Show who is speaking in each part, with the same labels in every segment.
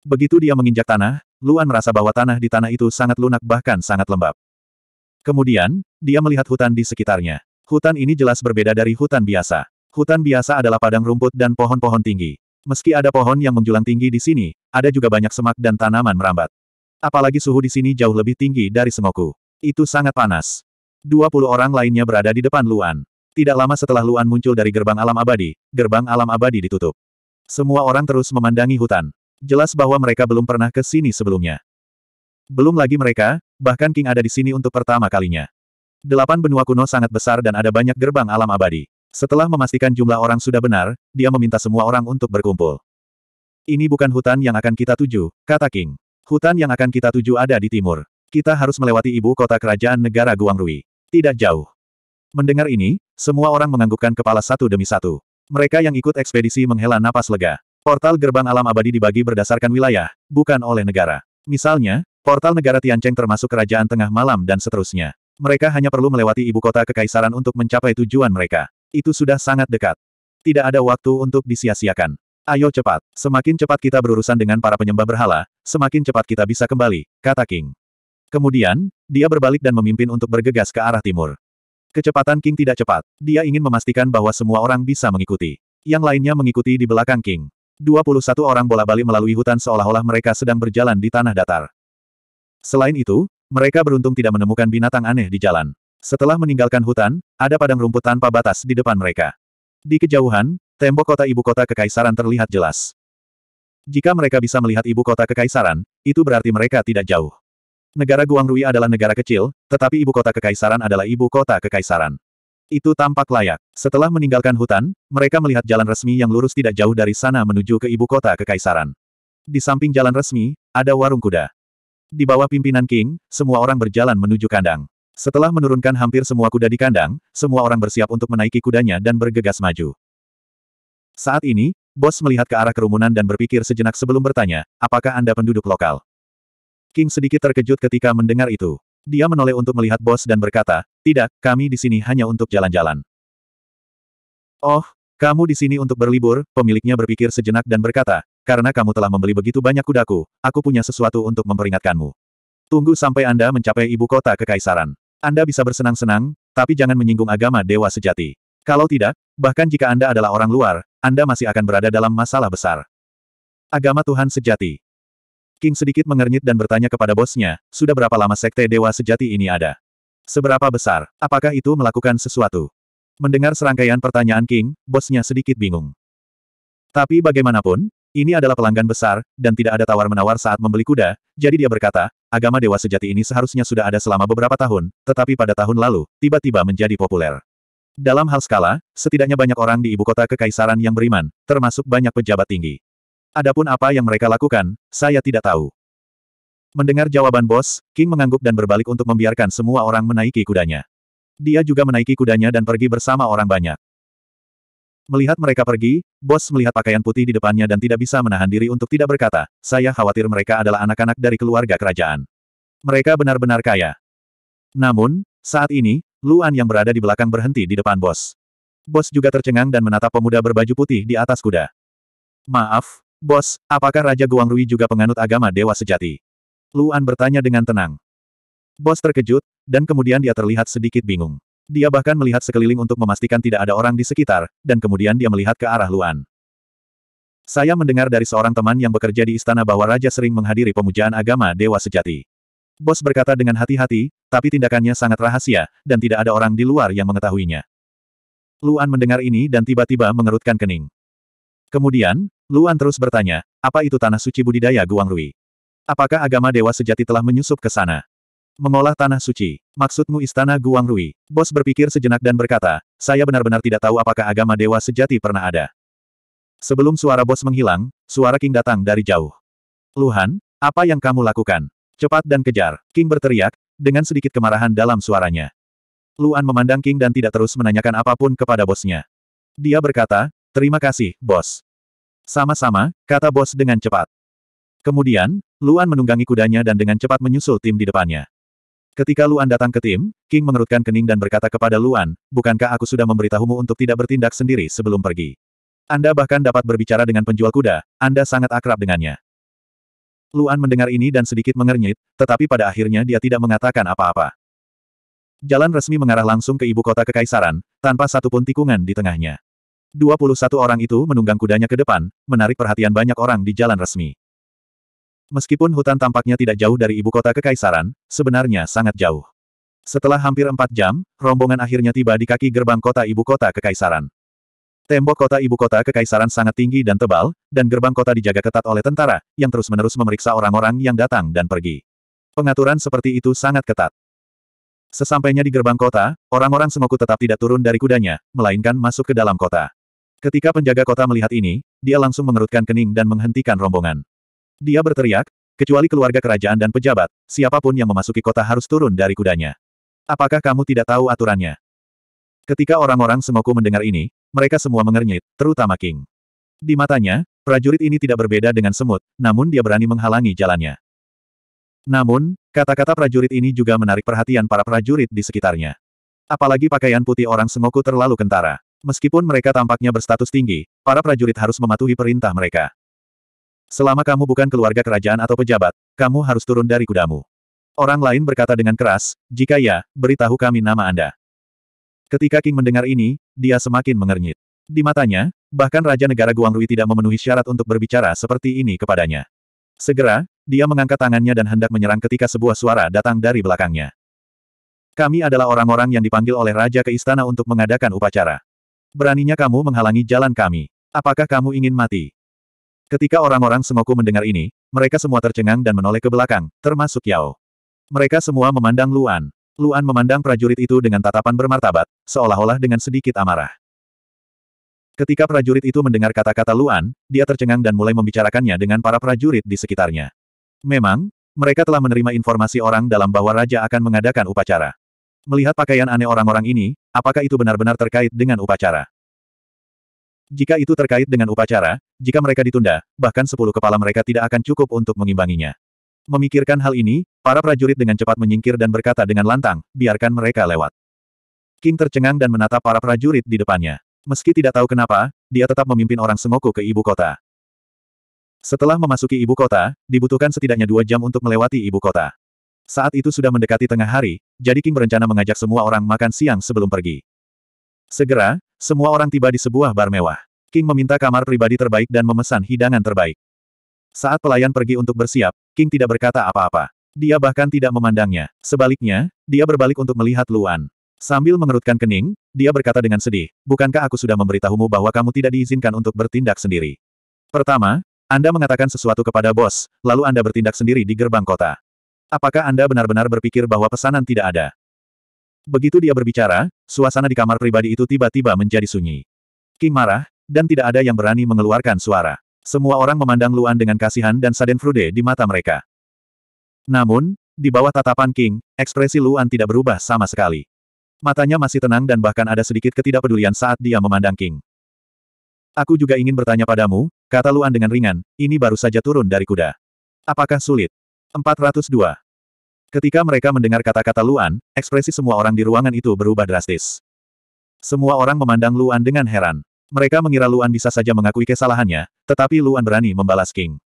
Speaker 1: Begitu dia menginjak tanah, Luan merasa bahwa tanah di tanah itu sangat lunak bahkan sangat lembab. Kemudian, dia melihat hutan di sekitarnya. Hutan ini jelas berbeda dari hutan biasa. Hutan biasa adalah padang rumput dan pohon-pohon tinggi. Meski ada pohon yang menjulang tinggi di sini, ada juga banyak semak dan tanaman merambat. Apalagi suhu di sini jauh lebih tinggi dari semoku. Itu sangat panas. Dua orang lainnya berada di depan Luan. Tidak lama setelah Luan muncul dari gerbang alam abadi, gerbang alam abadi ditutup. Semua orang terus memandangi hutan. Jelas bahwa mereka belum pernah ke sini sebelumnya. Belum lagi mereka, bahkan King ada di sini untuk pertama kalinya. Delapan benua kuno sangat besar dan ada banyak gerbang alam abadi. Setelah memastikan jumlah orang sudah benar, dia meminta semua orang untuk berkumpul. Ini bukan hutan yang akan kita tuju, kata King. Hutan yang akan kita tuju ada di timur. Kita harus melewati ibu kota kerajaan negara Guangrui. Tidak jauh. Mendengar ini, semua orang menganggukkan kepala satu demi satu. Mereka yang ikut ekspedisi menghela napas lega. Portal gerbang alam abadi dibagi berdasarkan wilayah, bukan oleh negara. Misalnya, portal negara Tiancheng termasuk kerajaan tengah malam dan seterusnya. Mereka hanya perlu melewati ibu kota kekaisaran untuk mencapai tujuan mereka. Itu sudah sangat dekat. Tidak ada waktu untuk disia-siakan. Ayo cepat, semakin cepat kita berurusan dengan para penyembah berhala, semakin cepat kita bisa kembali, kata King. Kemudian, dia berbalik dan memimpin untuk bergegas ke arah timur. Kecepatan King tidak cepat. Dia ingin memastikan bahwa semua orang bisa mengikuti. Yang lainnya mengikuti di belakang King. 21 orang bola balik melalui hutan seolah-olah mereka sedang berjalan di tanah datar. Selain itu, mereka beruntung tidak menemukan binatang aneh di jalan. Setelah meninggalkan hutan, ada padang rumput tanpa batas di depan mereka. Di kejauhan, tembok kota ibu kota kekaisaran terlihat jelas. Jika mereka bisa melihat ibu kota kekaisaran, itu berarti mereka tidak jauh. Negara Guangrui adalah negara kecil, tetapi ibu kota kekaisaran adalah ibu kota kekaisaran. Itu tampak layak. Setelah meninggalkan hutan, mereka melihat jalan resmi yang lurus tidak jauh dari sana menuju ke ibu kota kekaisaran. Di samping jalan resmi, ada warung kuda. Di bawah pimpinan King, semua orang berjalan menuju kandang. Setelah menurunkan hampir semua kuda di kandang, semua orang bersiap untuk menaiki kudanya dan bergegas maju. Saat ini, bos melihat ke arah kerumunan dan berpikir sejenak sebelum bertanya, apakah Anda penduduk lokal? King sedikit terkejut ketika mendengar itu. Dia menoleh untuk melihat bos dan berkata, tidak, kami di sini hanya untuk jalan-jalan. Oh, kamu di sini untuk berlibur, pemiliknya berpikir sejenak dan berkata, karena kamu telah membeli begitu banyak kudaku, aku punya sesuatu untuk memperingatkanmu. Tunggu sampai Anda mencapai ibu kota kekaisaran. Anda bisa bersenang-senang, tapi jangan menyinggung agama dewa sejati. Kalau tidak, bahkan jika Anda adalah orang luar, Anda masih akan berada dalam masalah besar. Agama Tuhan sejati. King sedikit mengernyit dan bertanya kepada bosnya, sudah berapa lama sekte dewa sejati ini ada? Seberapa besar? Apakah itu melakukan sesuatu? Mendengar serangkaian pertanyaan King, bosnya sedikit bingung. Tapi bagaimanapun, ini adalah pelanggan besar, dan tidak ada tawar-menawar saat membeli kuda, jadi dia berkata, agama dewa sejati ini seharusnya sudah ada selama beberapa tahun, tetapi pada tahun lalu, tiba-tiba menjadi populer. Dalam hal skala, setidaknya banyak orang di ibu kota kekaisaran yang beriman, termasuk banyak pejabat tinggi. Adapun apa yang mereka lakukan, saya tidak tahu. Mendengar jawaban bos, King mengangguk dan berbalik untuk membiarkan semua orang menaiki kudanya. Dia juga menaiki kudanya dan pergi bersama orang banyak. Melihat mereka pergi, bos melihat pakaian putih di depannya dan tidak bisa menahan diri untuk tidak berkata, saya khawatir mereka adalah anak-anak dari keluarga kerajaan. Mereka benar-benar kaya. Namun, saat ini, Luan yang berada di belakang berhenti di depan bos. Bos juga tercengang dan menatap pemuda berbaju putih di atas kuda. Maaf, Bos, apakah Raja Guangrui juga penganut agama dewa sejati? Luan bertanya dengan tenang. Bos terkejut, dan kemudian dia terlihat sedikit bingung. Dia bahkan melihat sekeliling untuk memastikan tidak ada orang di sekitar, dan kemudian dia melihat ke arah Luan. Saya mendengar dari seorang teman yang bekerja di istana bahwa Raja sering menghadiri pemujaan agama dewa sejati. Bos berkata dengan hati-hati, tapi tindakannya sangat rahasia, dan tidak ada orang di luar yang mengetahuinya. Luan mendengar ini dan tiba-tiba mengerutkan kening. Kemudian, Luan terus bertanya, apa itu tanah suci budidaya Guangrui? Apakah agama dewa sejati telah menyusup ke sana? Mengolah tanah suci. Maksudmu istana Guangrui? Bos berpikir sejenak dan berkata, saya benar-benar tidak tahu apakah agama dewa sejati pernah ada. Sebelum suara bos menghilang, suara King datang dari jauh. Luhan, apa yang kamu lakukan? Cepat dan kejar. King berteriak, dengan sedikit kemarahan dalam suaranya. Luan memandang King dan tidak terus menanyakan apapun kepada bosnya. Dia berkata, terima kasih, bos. Sama-sama, kata bos dengan cepat. Kemudian, Luan menunggangi kudanya dan dengan cepat menyusul tim di depannya. Ketika Luan datang ke tim, King mengerutkan kening dan berkata kepada Luan, bukankah aku sudah memberitahumu untuk tidak bertindak sendiri sebelum pergi? Anda bahkan dapat berbicara dengan penjual kuda, Anda sangat akrab dengannya. Luan mendengar ini dan sedikit mengernyit, tetapi pada akhirnya dia tidak mengatakan apa-apa. Jalan resmi mengarah langsung ke ibu kota kekaisaran, tanpa satupun tikungan di tengahnya. 21 orang itu menunggang kudanya ke depan, menarik perhatian banyak orang di jalan resmi. Meskipun hutan tampaknya tidak jauh dari ibu kota kekaisaran, sebenarnya sangat jauh. Setelah hampir empat jam, rombongan akhirnya tiba di kaki gerbang kota ibu kota kekaisaran. Tembok kota ibu kota kekaisaran sangat tinggi dan tebal, dan gerbang kota dijaga ketat oleh tentara, yang terus-menerus memeriksa orang-orang yang datang dan pergi. Pengaturan seperti itu sangat ketat. Sesampainya di gerbang kota, orang-orang Sengoku tetap tidak turun dari kudanya, melainkan masuk ke dalam kota. Ketika penjaga kota melihat ini, dia langsung mengerutkan kening dan menghentikan rombongan. Dia berteriak, kecuali keluarga kerajaan dan pejabat, siapapun yang memasuki kota harus turun dari kudanya. Apakah kamu tidak tahu aturannya? Ketika orang-orang Sengoku mendengar ini, mereka semua mengernyit, terutama King. Di matanya, prajurit ini tidak berbeda dengan semut, namun dia berani menghalangi jalannya. Namun, kata-kata prajurit ini juga menarik perhatian para prajurit di sekitarnya. Apalagi pakaian putih orang Sengoku terlalu kentara. Meskipun mereka tampaknya berstatus tinggi, para prajurit harus mematuhi perintah mereka. Selama kamu bukan keluarga kerajaan atau pejabat, kamu harus turun dari kudamu. Orang lain berkata dengan keras, jika ya, beritahu kami nama Anda. Ketika King mendengar ini, dia semakin mengernyit. Di matanya, bahkan Raja Negara Guangrui tidak memenuhi syarat untuk berbicara seperti ini kepadanya. Segera, dia mengangkat tangannya dan hendak menyerang ketika sebuah suara datang dari belakangnya. Kami adalah orang-orang yang dipanggil oleh Raja ke istana untuk mengadakan upacara. Beraninya kamu menghalangi jalan kami. Apakah kamu ingin mati? Ketika orang-orang Semoku mendengar ini, mereka semua tercengang dan menoleh ke belakang, termasuk Yao. Mereka semua memandang Luan. Luan memandang prajurit itu dengan tatapan bermartabat, seolah-olah dengan sedikit amarah. Ketika prajurit itu mendengar kata-kata Luan, dia tercengang dan mulai membicarakannya dengan para prajurit di sekitarnya. Memang, mereka telah menerima informasi orang dalam bahwa raja akan mengadakan upacara. Melihat pakaian aneh orang-orang ini, apakah itu benar-benar terkait dengan upacara? Jika itu terkait dengan upacara, jika mereka ditunda, bahkan sepuluh kepala mereka tidak akan cukup untuk mengimbanginya. Memikirkan hal ini, para prajurit dengan cepat menyingkir dan berkata dengan lantang, biarkan mereka lewat. King tercengang dan menatap para prajurit di depannya. Meski tidak tahu kenapa, dia tetap memimpin orang Sengoku ke ibu kota. Setelah memasuki ibu kota, dibutuhkan setidaknya dua jam untuk melewati ibu kota. Saat itu sudah mendekati tengah hari, jadi King berencana mengajak semua orang makan siang sebelum pergi. Segera, semua orang tiba di sebuah bar mewah. King meminta kamar pribadi terbaik dan memesan hidangan terbaik. Saat pelayan pergi untuk bersiap, King tidak berkata apa-apa. Dia bahkan tidak memandangnya. Sebaliknya, dia berbalik untuk melihat Luan. Sambil mengerutkan kening, dia berkata dengan sedih, Bukankah aku sudah memberitahumu bahwa kamu tidak diizinkan untuk bertindak sendiri? Pertama, Anda mengatakan sesuatu kepada bos, lalu Anda bertindak sendiri di gerbang kota. Apakah Anda benar-benar berpikir bahwa pesanan tidak ada? Begitu dia berbicara, suasana di kamar pribadi itu tiba-tiba menjadi sunyi. King marah, dan tidak ada yang berani mengeluarkan suara. Semua orang memandang Luan dengan kasihan dan frude di mata mereka. Namun, di bawah tatapan King, ekspresi Luan tidak berubah sama sekali. Matanya masih tenang dan bahkan ada sedikit ketidakpedulian saat dia memandang King. Aku juga ingin bertanya padamu, kata Luan dengan ringan, ini baru saja turun dari kuda. Apakah sulit? 402. Ketika mereka mendengar kata-kata Luan, ekspresi semua orang di ruangan itu berubah drastis. Semua orang memandang Luan dengan heran. Mereka mengira Luan bisa saja mengakui kesalahannya, tetapi Luan berani membalas King.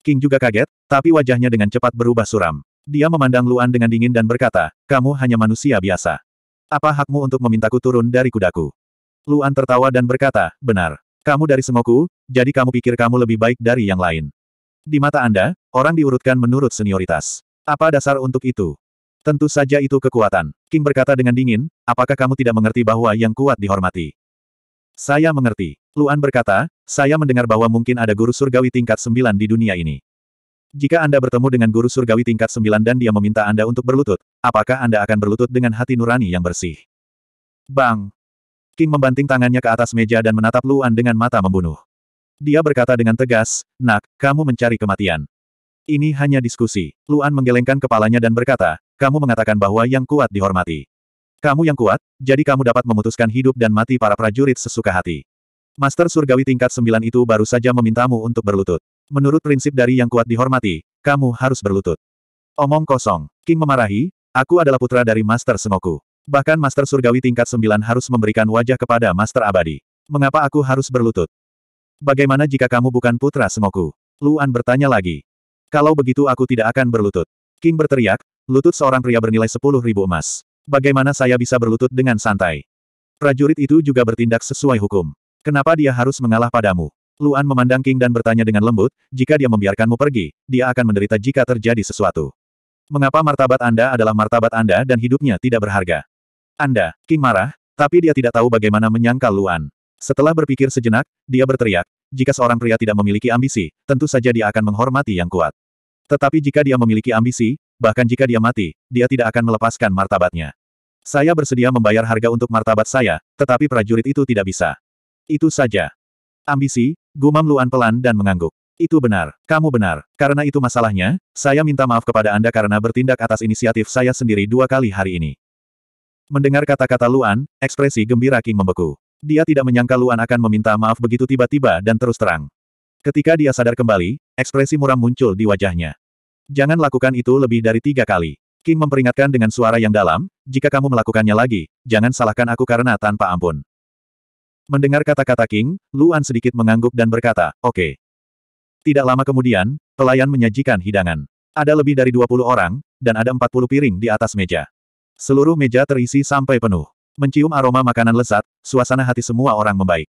Speaker 1: King juga kaget, tapi wajahnya dengan cepat berubah suram. Dia memandang Luan dengan dingin dan berkata, kamu hanya manusia biasa. Apa hakmu untuk memintaku turun dari kudaku? Luan tertawa dan berkata, benar. Kamu dari Sengoku, jadi kamu pikir kamu lebih baik dari yang lain. Di mata Anda, orang diurutkan menurut senioritas. Apa dasar untuk itu? Tentu saja itu kekuatan. King berkata dengan dingin, apakah kamu tidak mengerti bahwa yang kuat dihormati? Saya mengerti. Luan berkata, saya mendengar bahwa mungkin ada guru surgawi tingkat sembilan di dunia ini. Jika Anda bertemu dengan guru surgawi tingkat sembilan dan dia meminta Anda untuk berlutut, apakah Anda akan berlutut dengan hati nurani yang bersih? Bang! King membanting tangannya ke atas meja dan menatap Luan dengan mata membunuh. Dia berkata dengan tegas, Nak, kamu mencari kematian. Ini hanya diskusi. Luan menggelengkan kepalanya dan berkata, kamu mengatakan bahwa yang kuat dihormati. Kamu yang kuat, jadi kamu dapat memutuskan hidup dan mati para prajurit sesuka hati. Master Surgawi tingkat Sembilan itu baru saja memintamu untuk berlutut. Menurut prinsip dari yang kuat dihormati, kamu harus berlutut. Omong kosong. King memarahi, aku adalah putra dari Master Semoku. Bahkan Master Surgawi tingkat Sembilan harus memberikan wajah kepada Master Abadi. Mengapa aku harus berlutut? Bagaimana jika kamu bukan putra Sengoku? Luan bertanya lagi. Kalau begitu aku tidak akan berlutut. King berteriak, lutut seorang pria bernilai sepuluh ribu emas. Bagaimana saya bisa berlutut dengan santai? Prajurit itu juga bertindak sesuai hukum. Kenapa dia harus mengalah padamu? Luan memandang King dan bertanya dengan lembut, jika dia membiarkanmu pergi, dia akan menderita jika terjadi sesuatu. Mengapa martabat Anda adalah martabat Anda dan hidupnya tidak berharga? Anda, King marah, tapi dia tidak tahu bagaimana menyangkal Luan. Setelah berpikir sejenak, dia berteriak, jika seorang pria tidak memiliki ambisi, tentu saja dia akan menghormati yang kuat. Tetapi jika dia memiliki ambisi, bahkan jika dia mati, dia tidak akan melepaskan martabatnya. Saya bersedia membayar harga untuk martabat saya, tetapi prajurit itu tidak bisa. Itu saja. Ambisi, gumam Luan pelan dan mengangguk. Itu benar, kamu benar. Karena itu masalahnya, saya minta maaf kepada Anda karena bertindak atas inisiatif saya sendiri dua kali hari ini. Mendengar kata-kata Luan, ekspresi gembira King membeku. Dia tidak menyangka Luan akan meminta maaf begitu tiba-tiba dan terus terang. Ketika dia sadar kembali, ekspresi muram muncul di wajahnya. Jangan lakukan itu lebih dari tiga kali. King memperingatkan dengan suara yang dalam, jika kamu melakukannya lagi, jangan salahkan aku karena tanpa ampun. Mendengar kata-kata King, Luan sedikit mengangguk dan berkata, oke. Okay. Tidak lama kemudian, pelayan menyajikan hidangan. Ada lebih dari 20 orang, dan ada 40 piring di atas meja. Seluruh meja terisi sampai penuh. Mencium aroma makanan lezat, suasana hati semua orang membaik.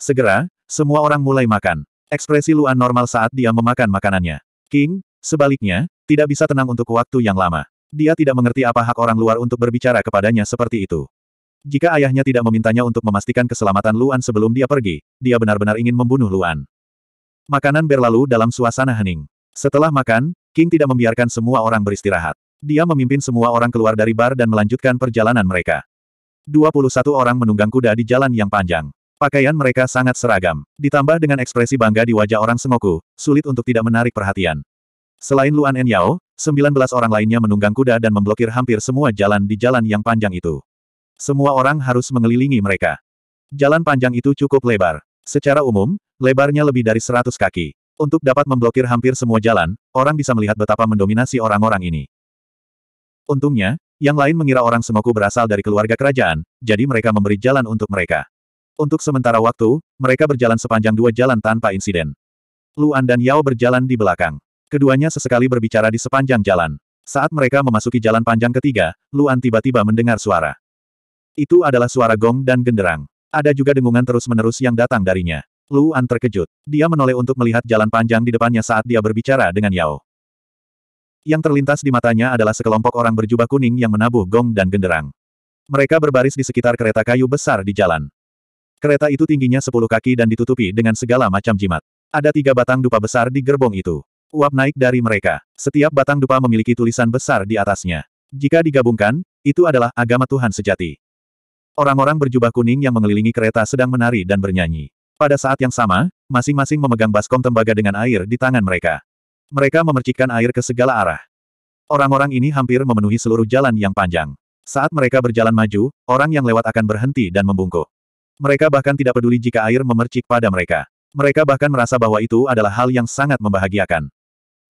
Speaker 1: Segera, semua orang mulai makan. Ekspresi Luan normal saat dia memakan makanannya. King, sebaliknya, tidak bisa tenang untuk waktu yang lama. Dia tidak mengerti apa hak orang luar untuk berbicara kepadanya seperti itu. Jika ayahnya tidak memintanya untuk memastikan keselamatan Luan sebelum dia pergi, dia benar-benar ingin membunuh Luan. Makanan berlalu dalam suasana hening. Setelah makan, King tidak membiarkan semua orang beristirahat. Dia memimpin semua orang keluar dari bar dan melanjutkan perjalanan mereka. 21 orang menunggang kuda di jalan yang panjang. Pakaian mereka sangat seragam. Ditambah dengan ekspresi bangga di wajah orang Sengoku, sulit untuk tidak menarik perhatian. Selain Luan En Yao, 19 orang lainnya menunggang kuda dan memblokir hampir semua jalan di jalan yang panjang itu. Semua orang harus mengelilingi mereka. Jalan panjang itu cukup lebar. Secara umum, lebarnya lebih dari 100 kaki. Untuk dapat memblokir hampir semua jalan, orang bisa melihat betapa mendominasi orang-orang ini. Untungnya, yang lain mengira orang Semoku berasal dari keluarga kerajaan, jadi mereka memberi jalan untuk mereka. Untuk sementara waktu, mereka berjalan sepanjang dua jalan tanpa insiden. Luan dan Yao berjalan di belakang. Keduanya sesekali berbicara di sepanjang jalan. Saat mereka memasuki jalan panjang ketiga, Luan tiba-tiba mendengar suara. Itu adalah suara gong dan genderang. Ada juga dengungan terus-menerus yang datang darinya. Luan terkejut. Dia menoleh untuk melihat jalan panjang di depannya saat dia berbicara dengan Yao. Yang terlintas di matanya adalah sekelompok orang berjubah kuning yang menabuh gong dan genderang. Mereka berbaris di sekitar kereta kayu besar di jalan. Kereta itu tingginya sepuluh kaki dan ditutupi dengan segala macam jimat. Ada tiga batang dupa besar di gerbong itu. Uap naik dari mereka. Setiap batang dupa memiliki tulisan besar di atasnya. Jika digabungkan, itu adalah agama Tuhan sejati. Orang-orang berjubah kuning yang mengelilingi kereta sedang menari dan bernyanyi. Pada saat yang sama, masing-masing memegang baskom tembaga dengan air di tangan mereka. Mereka memercikkan air ke segala arah. Orang-orang ini hampir memenuhi seluruh jalan yang panjang. Saat mereka berjalan maju, orang yang lewat akan berhenti dan membungkuk. Mereka bahkan tidak peduli jika air memercik pada mereka. Mereka bahkan merasa bahwa itu adalah hal yang sangat membahagiakan.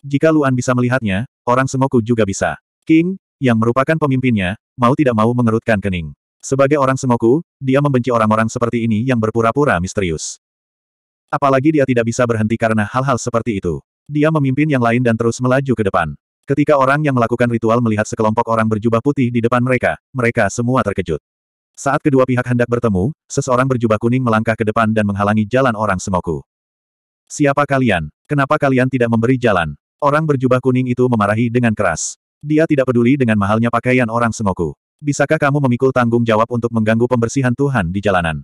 Speaker 1: Jika Luan bisa melihatnya, orang Sengoku juga bisa. King, yang merupakan pemimpinnya, mau tidak mau mengerutkan kening. Sebagai orang Sengoku, dia membenci orang-orang seperti ini yang berpura-pura misterius. Apalagi dia tidak bisa berhenti karena hal-hal seperti itu. Dia memimpin yang lain dan terus melaju ke depan. Ketika orang yang melakukan ritual melihat sekelompok orang berjubah putih di depan mereka, mereka semua terkejut. Saat kedua pihak hendak bertemu, seseorang berjubah kuning melangkah ke depan dan menghalangi jalan orang semoku. Siapa kalian? Kenapa kalian tidak memberi jalan? Orang berjubah kuning itu memarahi dengan keras. Dia tidak peduli dengan mahalnya pakaian orang semoku. Bisakah kamu memikul tanggung jawab untuk mengganggu pembersihan Tuhan di jalanan?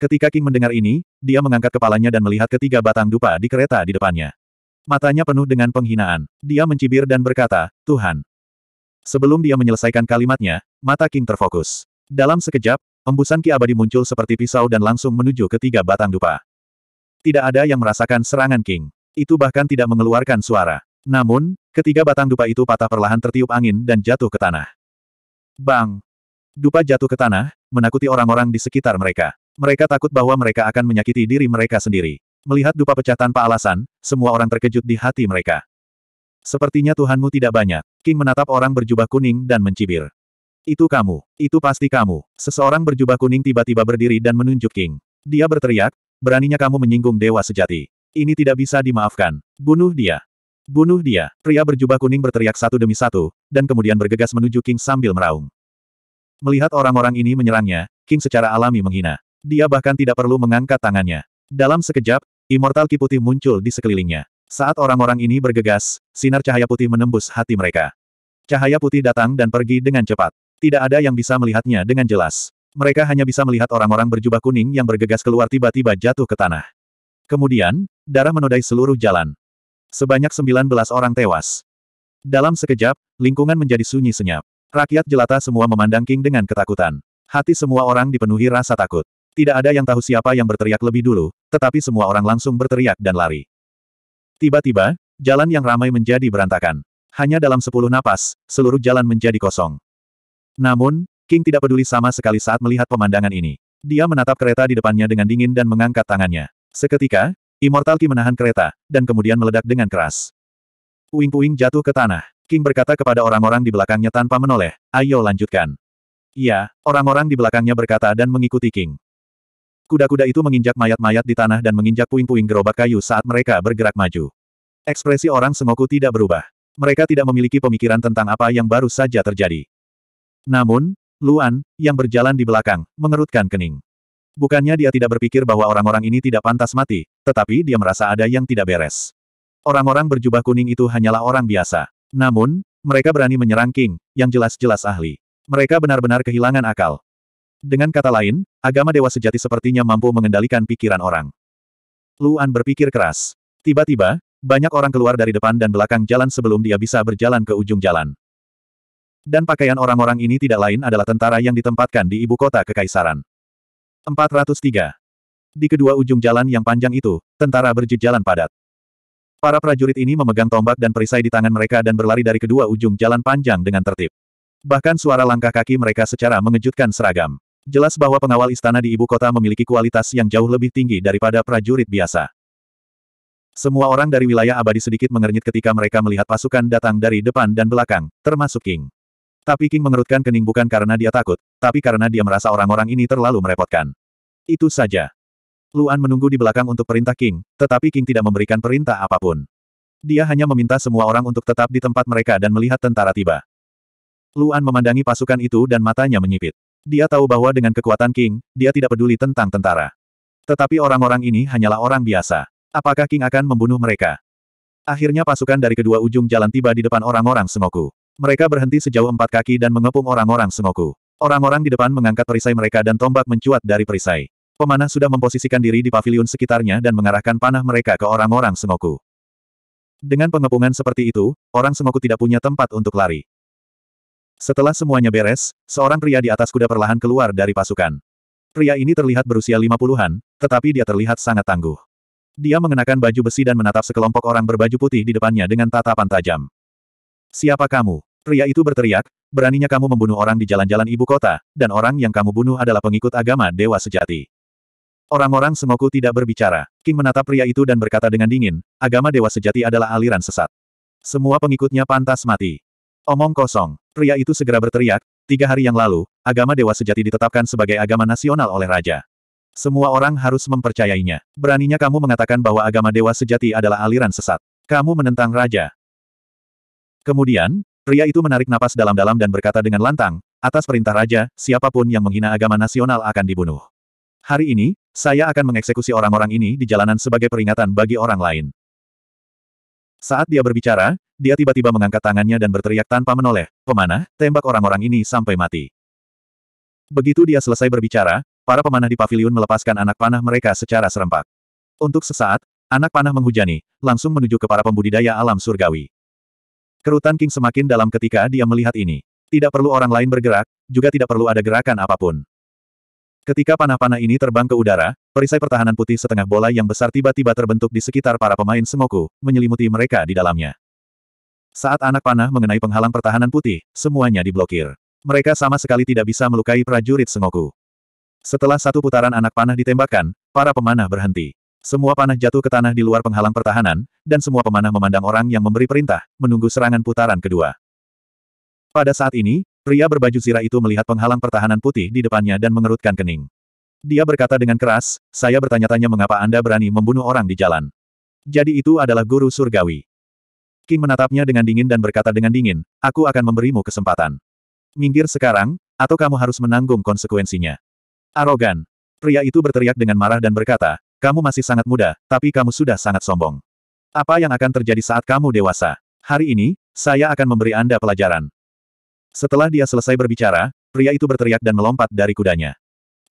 Speaker 1: Ketika King mendengar ini, dia mengangkat kepalanya dan melihat ketiga batang dupa di kereta di depannya. Matanya penuh dengan penghinaan. Dia mencibir dan berkata, Tuhan. Sebelum dia menyelesaikan kalimatnya, mata King terfokus. Dalam sekejap, embusan ki abadi muncul seperti pisau dan langsung menuju ke tiga batang dupa. Tidak ada yang merasakan serangan King. Itu bahkan tidak mengeluarkan suara. Namun, ketiga batang dupa itu patah perlahan tertiup angin dan jatuh ke tanah. Bang! Dupa jatuh ke tanah, menakuti orang-orang di sekitar mereka. Mereka takut bahwa mereka akan menyakiti diri mereka sendiri. Melihat dupa pecah tanpa alasan, semua orang terkejut di hati mereka. Sepertinya Tuhanmu tidak banyak. King menatap orang berjubah kuning dan mencibir. Itu kamu. Itu pasti kamu. Seseorang berjubah kuning tiba-tiba berdiri dan menunjuk King. Dia berteriak, beraninya kamu menyinggung dewa sejati. Ini tidak bisa dimaafkan. Bunuh dia. Bunuh dia. Pria berjubah kuning berteriak satu demi satu, dan kemudian bergegas menuju King sambil meraung. Melihat orang-orang ini menyerangnya, King secara alami menghina. Dia bahkan tidak perlu mengangkat tangannya. Dalam sekejap, immortal ki putih muncul di sekelilingnya. Saat orang-orang ini bergegas, sinar cahaya putih menembus hati mereka. Cahaya putih datang dan pergi dengan cepat. Tidak ada yang bisa melihatnya dengan jelas. Mereka hanya bisa melihat orang-orang berjubah kuning yang bergegas keluar tiba-tiba jatuh ke tanah. Kemudian, darah menodai seluruh jalan. Sebanyak 19 orang tewas. Dalam sekejap, lingkungan menjadi sunyi senyap. Rakyat jelata semua memandang King dengan ketakutan. Hati semua orang dipenuhi rasa takut. Tidak ada yang tahu siapa yang berteriak lebih dulu, tetapi semua orang langsung berteriak dan lari. Tiba-tiba, jalan yang ramai menjadi berantakan. Hanya dalam sepuluh napas, seluruh jalan menjadi kosong. Namun, King tidak peduli sama sekali saat melihat pemandangan ini. Dia menatap kereta di depannya dengan dingin dan mengangkat tangannya. Seketika, Immortal Ki menahan kereta, dan kemudian meledak dengan keras. Puing-puing jatuh ke tanah. King berkata kepada orang-orang di belakangnya tanpa menoleh, ayo lanjutkan. Iya, orang-orang di belakangnya berkata dan mengikuti King. Kuda-kuda itu menginjak mayat-mayat di tanah dan menginjak puing-puing gerobak kayu saat mereka bergerak maju. Ekspresi orang Sengoku tidak berubah. Mereka tidak memiliki pemikiran tentang apa yang baru saja terjadi. Namun, Luan, yang berjalan di belakang, mengerutkan kening. Bukannya dia tidak berpikir bahwa orang-orang ini tidak pantas mati, tetapi dia merasa ada yang tidak beres. Orang-orang berjubah kuning itu hanyalah orang biasa. Namun, mereka berani menyerang King, yang jelas-jelas ahli. Mereka benar-benar kehilangan akal. Dengan kata lain, agama dewa sejati sepertinya mampu mengendalikan pikiran orang. Luan berpikir keras. Tiba-tiba, banyak orang keluar dari depan dan belakang jalan sebelum dia bisa berjalan ke ujung jalan. Dan pakaian orang-orang ini tidak lain adalah tentara yang ditempatkan di ibu kota kekaisaran. 403. Di kedua ujung jalan yang panjang itu, tentara berjejalan padat. Para prajurit ini memegang tombak dan perisai di tangan mereka dan berlari dari kedua ujung jalan panjang dengan tertib. Bahkan suara langkah kaki mereka secara mengejutkan seragam. Jelas bahwa pengawal istana di ibu kota memiliki kualitas yang jauh lebih tinggi daripada prajurit biasa. Semua orang dari wilayah abadi sedikit mengernyit ketika mereka melihat pasukan datang dari depan dan belakang, termasuk King. Tapi King mengerutkan kening bukan karena dia takut, tapi karena dia merasa orang-orang ini terlalu merepotkan. Itu saja. Luan menunggu di belakang untuk perintah King, tetapi King tidak memberikan perintah apapun. Dia hanya meminta semua orang untuk tetap di tempat mereka dan melihat tentara tiba. Luan memandangi pasukan itu dan matanya menyipit. Dia tahu bahwa dengan kekuatan King, dia tidak peduli tentang tentara. Tetapi orang-orang ini hanyalah orang biasa. Apakah King akan membunuh mereka? Akhirnya pasukan dari kedua ujung jalan tiba di depan orang-orang Sengoku. Mereka berhenti sejauh empat kaki dan mengepung orang-orang Sengoku. Orang-orang di depan mengangkat perisai mereka dan tombak mencuat dari perisai. Pemanah sudah memposisikan diri di pavilion sekitarnya dan mengarahkan panah mereka ke orang-orang Sengoku. Dengan pengepungan seperti itu, orang Sengoku tidak punya tempat untuk lari. Setelah semuanya beres, seorang pria di atas kuda perlahan keluar dari pasukan. Pria ini terlihat berusia lima puluhan, tetapi dia terlihat sangat tangguh. Dia mengenakan baju besi dan menatap sekelompok orang berbaju putih di depannya dengan tatapan tajam. Siapa kamu? Pria itu berteriak, beraninya kamu membunuh orang di jalan-jalan ibu kota, dan orang yang kamu bunuh adalah pengikut agama dewa sejati. Orang-orang semoku tidak berbicara. King menatap pria itu dan berkata dengan dingin, agama dewa sejati adalah aliran sesat. Semua pengikutnya pantas mati. Omong kosong. Pria itu segera berteriak, tiga hari yang lalu, agama dewa sejati ditetapkan sebagai agama nasional oleh raja. Semua orang harus mempercayainya. Beraninya kamu mengatakan bahwa agama dewa sejati adalah aliran sesat. Kamu menentang raja. Kemudian, pria itu menarik napas dalam-dalam dan berkata dengan lantang, atas perintah raja, siapapun yang menghina agama nasional akan dibunuh. Hari ini, saya akan mengeksekusi orang-orang ini di jalanan sebagai peringatan bagi orang lain. Saat dia berbicara, dia tiba-tiba mengangkat tangannya dan berteriak tanpa menoleh, pemanah, tembak orang-orang ini sampai mati. Begitu dia selesai berbicara, para pemanah di pavilion melepaskan anak panah mereka secara serempak. Untuk sesaat, anak panah menghujani, langsung menuju ke para pembudidaya alam surgawi. Kerutan King semakin dalam ketika dia melihat ini. Tidak perlu orang lain bergerak, juga tidak perlu ada gerakan apapun. Ketika panah-panah ini terbang ke udara, perisai pertahanan putih setengah bola yang besar tiba-tiba terbentuk di sekitar para pemain semoku, menyelimuti mereka di dalamnya. Saat anak panah mengenai penghalang pertahanan putih, semuanya diblokir. Mereka sama sekali tidak bisa melukai prajurit semoku. Setelah satu putaran anak panah ditembakkan, para pemanah berhenti. Semua panah jatuh ke tanah di luar penghalang pertahanan, dan semua pemanah memandang orang yang memberi perintah, menunggu serangan putaran kedua. Pada saat ini, Pria berbaju zirah itu melihat penghalang pertahanan putih di depannya dan mengerutkan kening. Dia berkata dengan keras, saya bertanya-tanya mengapa Anda berani membunuh orang di jalan. Jadi itu adalah guru surgawi. King menatapnya dengan dingin dan berkata dengan dingin, aku akan memberimu kesempatan. Minggir sekarang, atau kamu harus menanggung konsekuensinya. Arogan. Pria itu berteriak dengan marah dan berkata, kamu masih sangat muda, tapi kamu sudah sangat sombong. Apa yang akan terjadi saat kamu dewasa? Hari ini, saya akan memberi Anda pelajaran. Setelah dia selesai berbicara, pria itu berteriak dan melompat dari kudanya.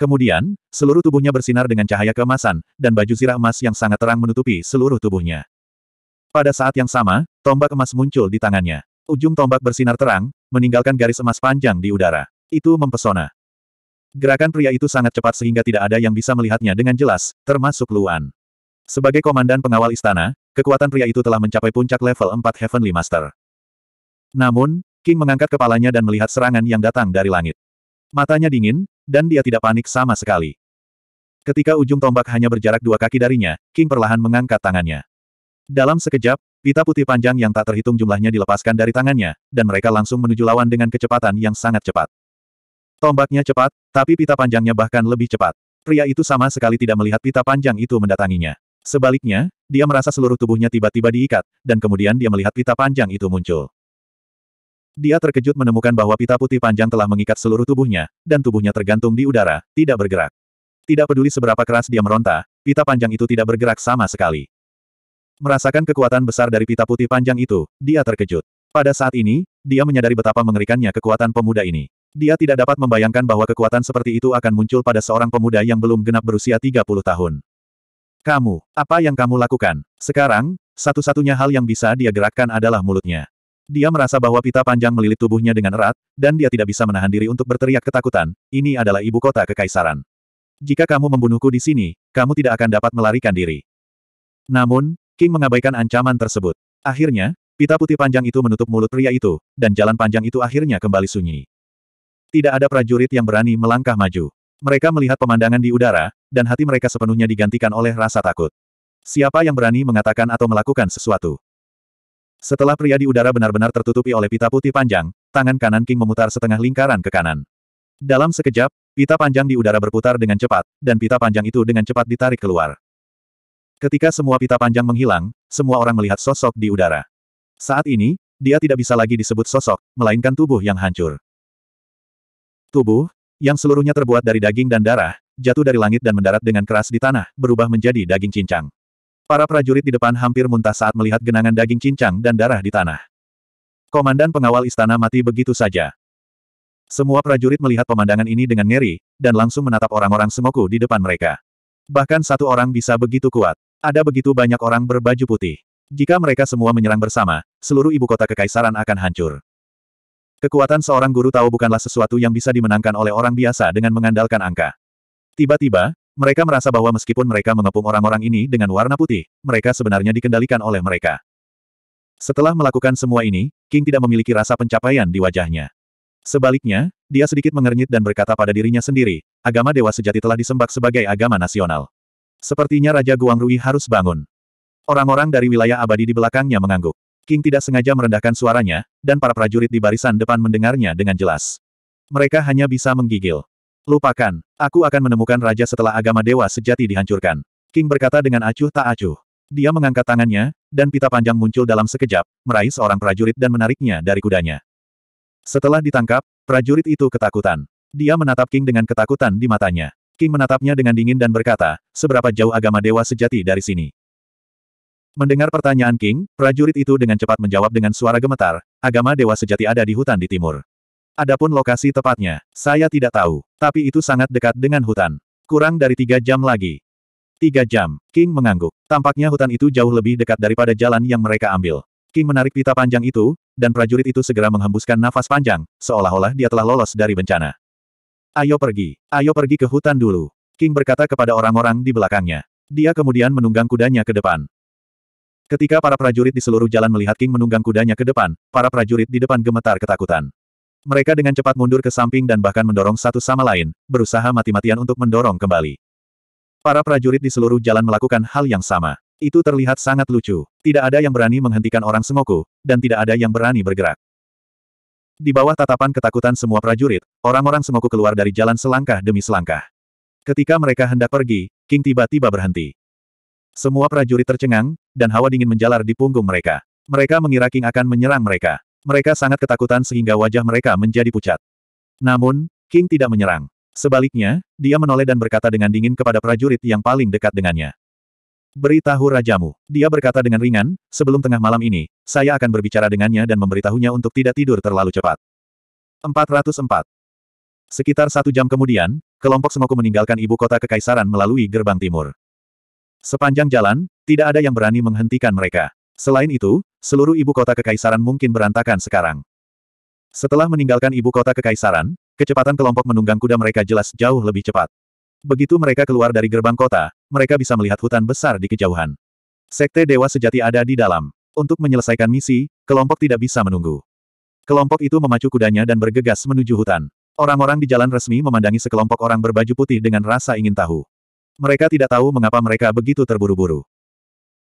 Speaker 1: Kemudian, seluruh tubuhnya bersinar dengan cahaya keemasan, dan baju zirah emas yang sangat terang menutupi seluruh tubuhnya. Pada saat yang sama, tombak emas muncul di tangannya. Ujung tombak bersinar terang, meninggalkan garis emas panjang di udara. Itu mempesona. Gerakan pria itu sangat cepat sehingga tidak ada yang bisa melihatnya dengan jelas, termasuk Luan. Sebagai komandan pengawal istana, kekuatan pria itu telah mencapai puncak level 4 Heavenly Master. Namun, King mengangkat kepalanya dan melihat serangan yang datang dari langit. Matanya dingin, dan dia tidak panik sama sekali. Ketika ujung tombak hanya berjarak dua kaki darinya, King perlahan mengangkat tangannya. Dalam sekejap, pita putih panjang yang tak terhitung jumlahnya dilepaskan dari tangannya, dan mereka langsung menuju lawan dengan kecepatan yang sangat cepat. Tombaknya cepat, tapi pita panjangnya bahkan lebih cepat. Pria itu sama sekali tidak melihat pita panjang itu mendatanginya. Sebaliknya, dia merasa seluruh tubuhnya tiba-tiba diikat, dan kemudian dia melihat pita panjang itu muncul. Dia terkejut menemukan bahwa pita putih panjang telah mengikat seluruh tubuhnya, dan tubuhnya tergantung di udara, tidak bergerak. Tidak peduli seberapa keras dia meronta, pita panjang itu tidak bergerak sama sekali. Merasakan kekuatan besar dari pita putih panjang itu, dia terkejut. Pada saat ini, dia menyadari betapa mengerikannya kekuatan pemuda ini. Dia tidak dapat membayangkan bahwa kekuatan seperti itu akan muncul pada seorang pemuda yang belum genap berusia 30 tahun. Kamu, apa yang kamu lakukan? Sekarang, satu-satunya hal yang bisa dia gerakkan adalah mulutnya. Dia merasa bahwa pita panjang melilit tubuhnya dengan erat, dan dia tidak bisa menahan diri untuk berteriak ketakutan, ini adalah ibu kota kekaisaran. Jika kamu membunuhku di sini, kamu tidak akan dapat melarikan diri. Namun, King mengabaikan ancaman tersebut. Akhirnya, pita putih panjang itu menutup mulut pria itu, dan jalan panjang itu akhirnya kembali sunyi. Tidak ada prajurit yang berani melangkah maju. Mereka melihat pemandangan di udara, dan hati mereka sepenuhnya digantikan oleh rasa takut. Siapa yang berani mengatakan atau melakukan sesuatu? Setelah pria di udara benar-benar tertutupi oleh pita putih panjang, tangan kanan King memutar setengah lingkaran ke kanan. Dalam sekejap, pita panjang di udara berputar dengan cepat, dan pita panjang itu dengan cepat ditarik keluar. Ketika semua pita panjang menghilang, semua orang melihat sosok di udara. Saat ini, dia tidak bisa lagi disebut sosok, melainkan tubuh yang hancur. Tubuh, yang seluruhnya terbuat dari daging dan darah, jatuh dari langit dan mendarat dengan keras di tanah, berubah menjadi daging cincang. Para prajurit di depan hampir muntah saat melihat genangan daging cincang dan darah di tanah. Komandan pengawal istana mati begitu saja. Semua prajurit melihat pemandangan ini dengan ngeri, dan langsung menatap orang-orang semoku di depan mereka. Bahkan satu orang bisa begitu kuat. Ada begitu banyak orang berbaju putih. Jika mereka semua menyerang bersama, seluruh ibu kota kekaisaran akan hancur. Kekuatan seorang guru tahu bukanlah sesuatu yang bisa dimenangkan oleh orang biasa dengan mengandalkan angka. Tiba-tiba, mereka merasa bahwa meskipun mereka mengepung orang-orang ini dengan warna putih, mereka sebenarnya dikendalikan oleh mereka. Setelah melakukan semua ini, King tidak memiliki rasa pencapaian di wajahnya. Sebaliknya, dia sedikit mengernyit dan berkata pada dirinya sendiri, agama dewa sejati telah disembak sebagai agama nasional. Sepertinya Raja Guang Rui harus bangun. Orang-orang dari wilayah abadi di belakangnya mengangguk. King tidak sengaja merendahkan suaranya, dan para prajurit di barisan depan mendengarnya dengan jelas. Mereka hanya bisa menggigil. Lupakan, aku akan menemukan raja setelah agama dewa sejati dihancurkan. King berkata dengan acuh tak acuh. Dia mengangkat tangannya, dan pita panjang muncul dalam sekejap, meraih seorang prajurit dan menariknya dari kudanya. Setelah ditangkap, prajurit itu ketakutan. Dia menatap King dengan ketakutan di matanya. King menatapnya dengan dingin dan berkata, seberapa jauh agama dewa sejati dari sini? Mendengar pertanyaan King, prajurit itu dengan cepat menjawab dengan suara gemetar, agama dewa sejati ada di hutan di timur. Adapun lokasi tepatnya, saya tidak tahu, tapi itu sangat dekat dengan hutan. Kurang dari tiga jam lagi. Tiga jam, King mengangguk. Tampaknya hutan itu jauh lebih dekat daripada jalan yang mereka ambil. King menarik pita panjang itu, dan prajurit itu segera menghembuskan nafas panjang, seolah-olah dia telah lolos dari bencana. Ayo pergi, ayo pergi ke hutan dulu. King berkata kepada orang-orang di belakangnya. Dia kemudian menunggang kudanya ke depan. Ketika para prajurit di seluruh jalan melihat King menunggang kudanya ke depan, para prajurit di depan gemetar ketakutan. Mereka dengan cepat mundur ke samping dan bahkan mendorong satu sama lain, berusaha mati-matian untuk mendorong kembali. Para prajurit di seluruh jalan melakukan hal yang sama. Itu terlihat sangat lucu. Tidak ada yang berani menghentikan orang Sengoku, dan tidak ada yang berani bergerak. Di bawah tatapan ketakutan semua prajurit, orang-orang Sengoku keluar dari jalan selangkah demi selangkah. Ketika mereka hendak pergi, King tiba-tiba berhenti. Semua prajurit tercengang, dan hawa dingin menjalar di punggung mereka. Mereka mengira King akan menyerang mereka. Mereka sangat ketakutan sehingga wajah mereka menjadi pucat. Namun, King tidak menyerang. Sebaliknya, dia menoleh dan berkata dengan dingin kepada prajurit yang paling dekat dengannya. Beritahu rajamu, dia berkata dengan ringan, sebelum tengah malam ini, saya akan berbicara dengannya dan memberitahunya untuk tidak tidur terlalu cepat. 404. Sekitar satu jam kemudian, kelompok semoku meninggalkan ibu kota kekaisaran melalui gerbang timur. Sepanjang jalan, tidak ada yang berani menghentikan mereka. Selain itu, seluruh ibu kota kekaisaran mungkin berantakan sekarang. Setelah meninggalkan ibu kota kekaisaran, kecepatan kelompok menunggang kuda mereka jelas jauh lebih cepat. Begitu mereka keluar dari gerbang kota, mereka bisa melihat hutan besar di kejauhan. Sekte Dewa Sejati ada di dalam. Untuk menyelesaikan misi, kelompok tidak bisa menunggu. Kelompok itu memacu kudanya dan bergegas menuju hutan. Orang-orang di jalan resmi memandangi sekelompok orang berbaju putih dengan rasa ingin tahu. Mereka tidak tahu mengapa mereka begitu terburu-buru.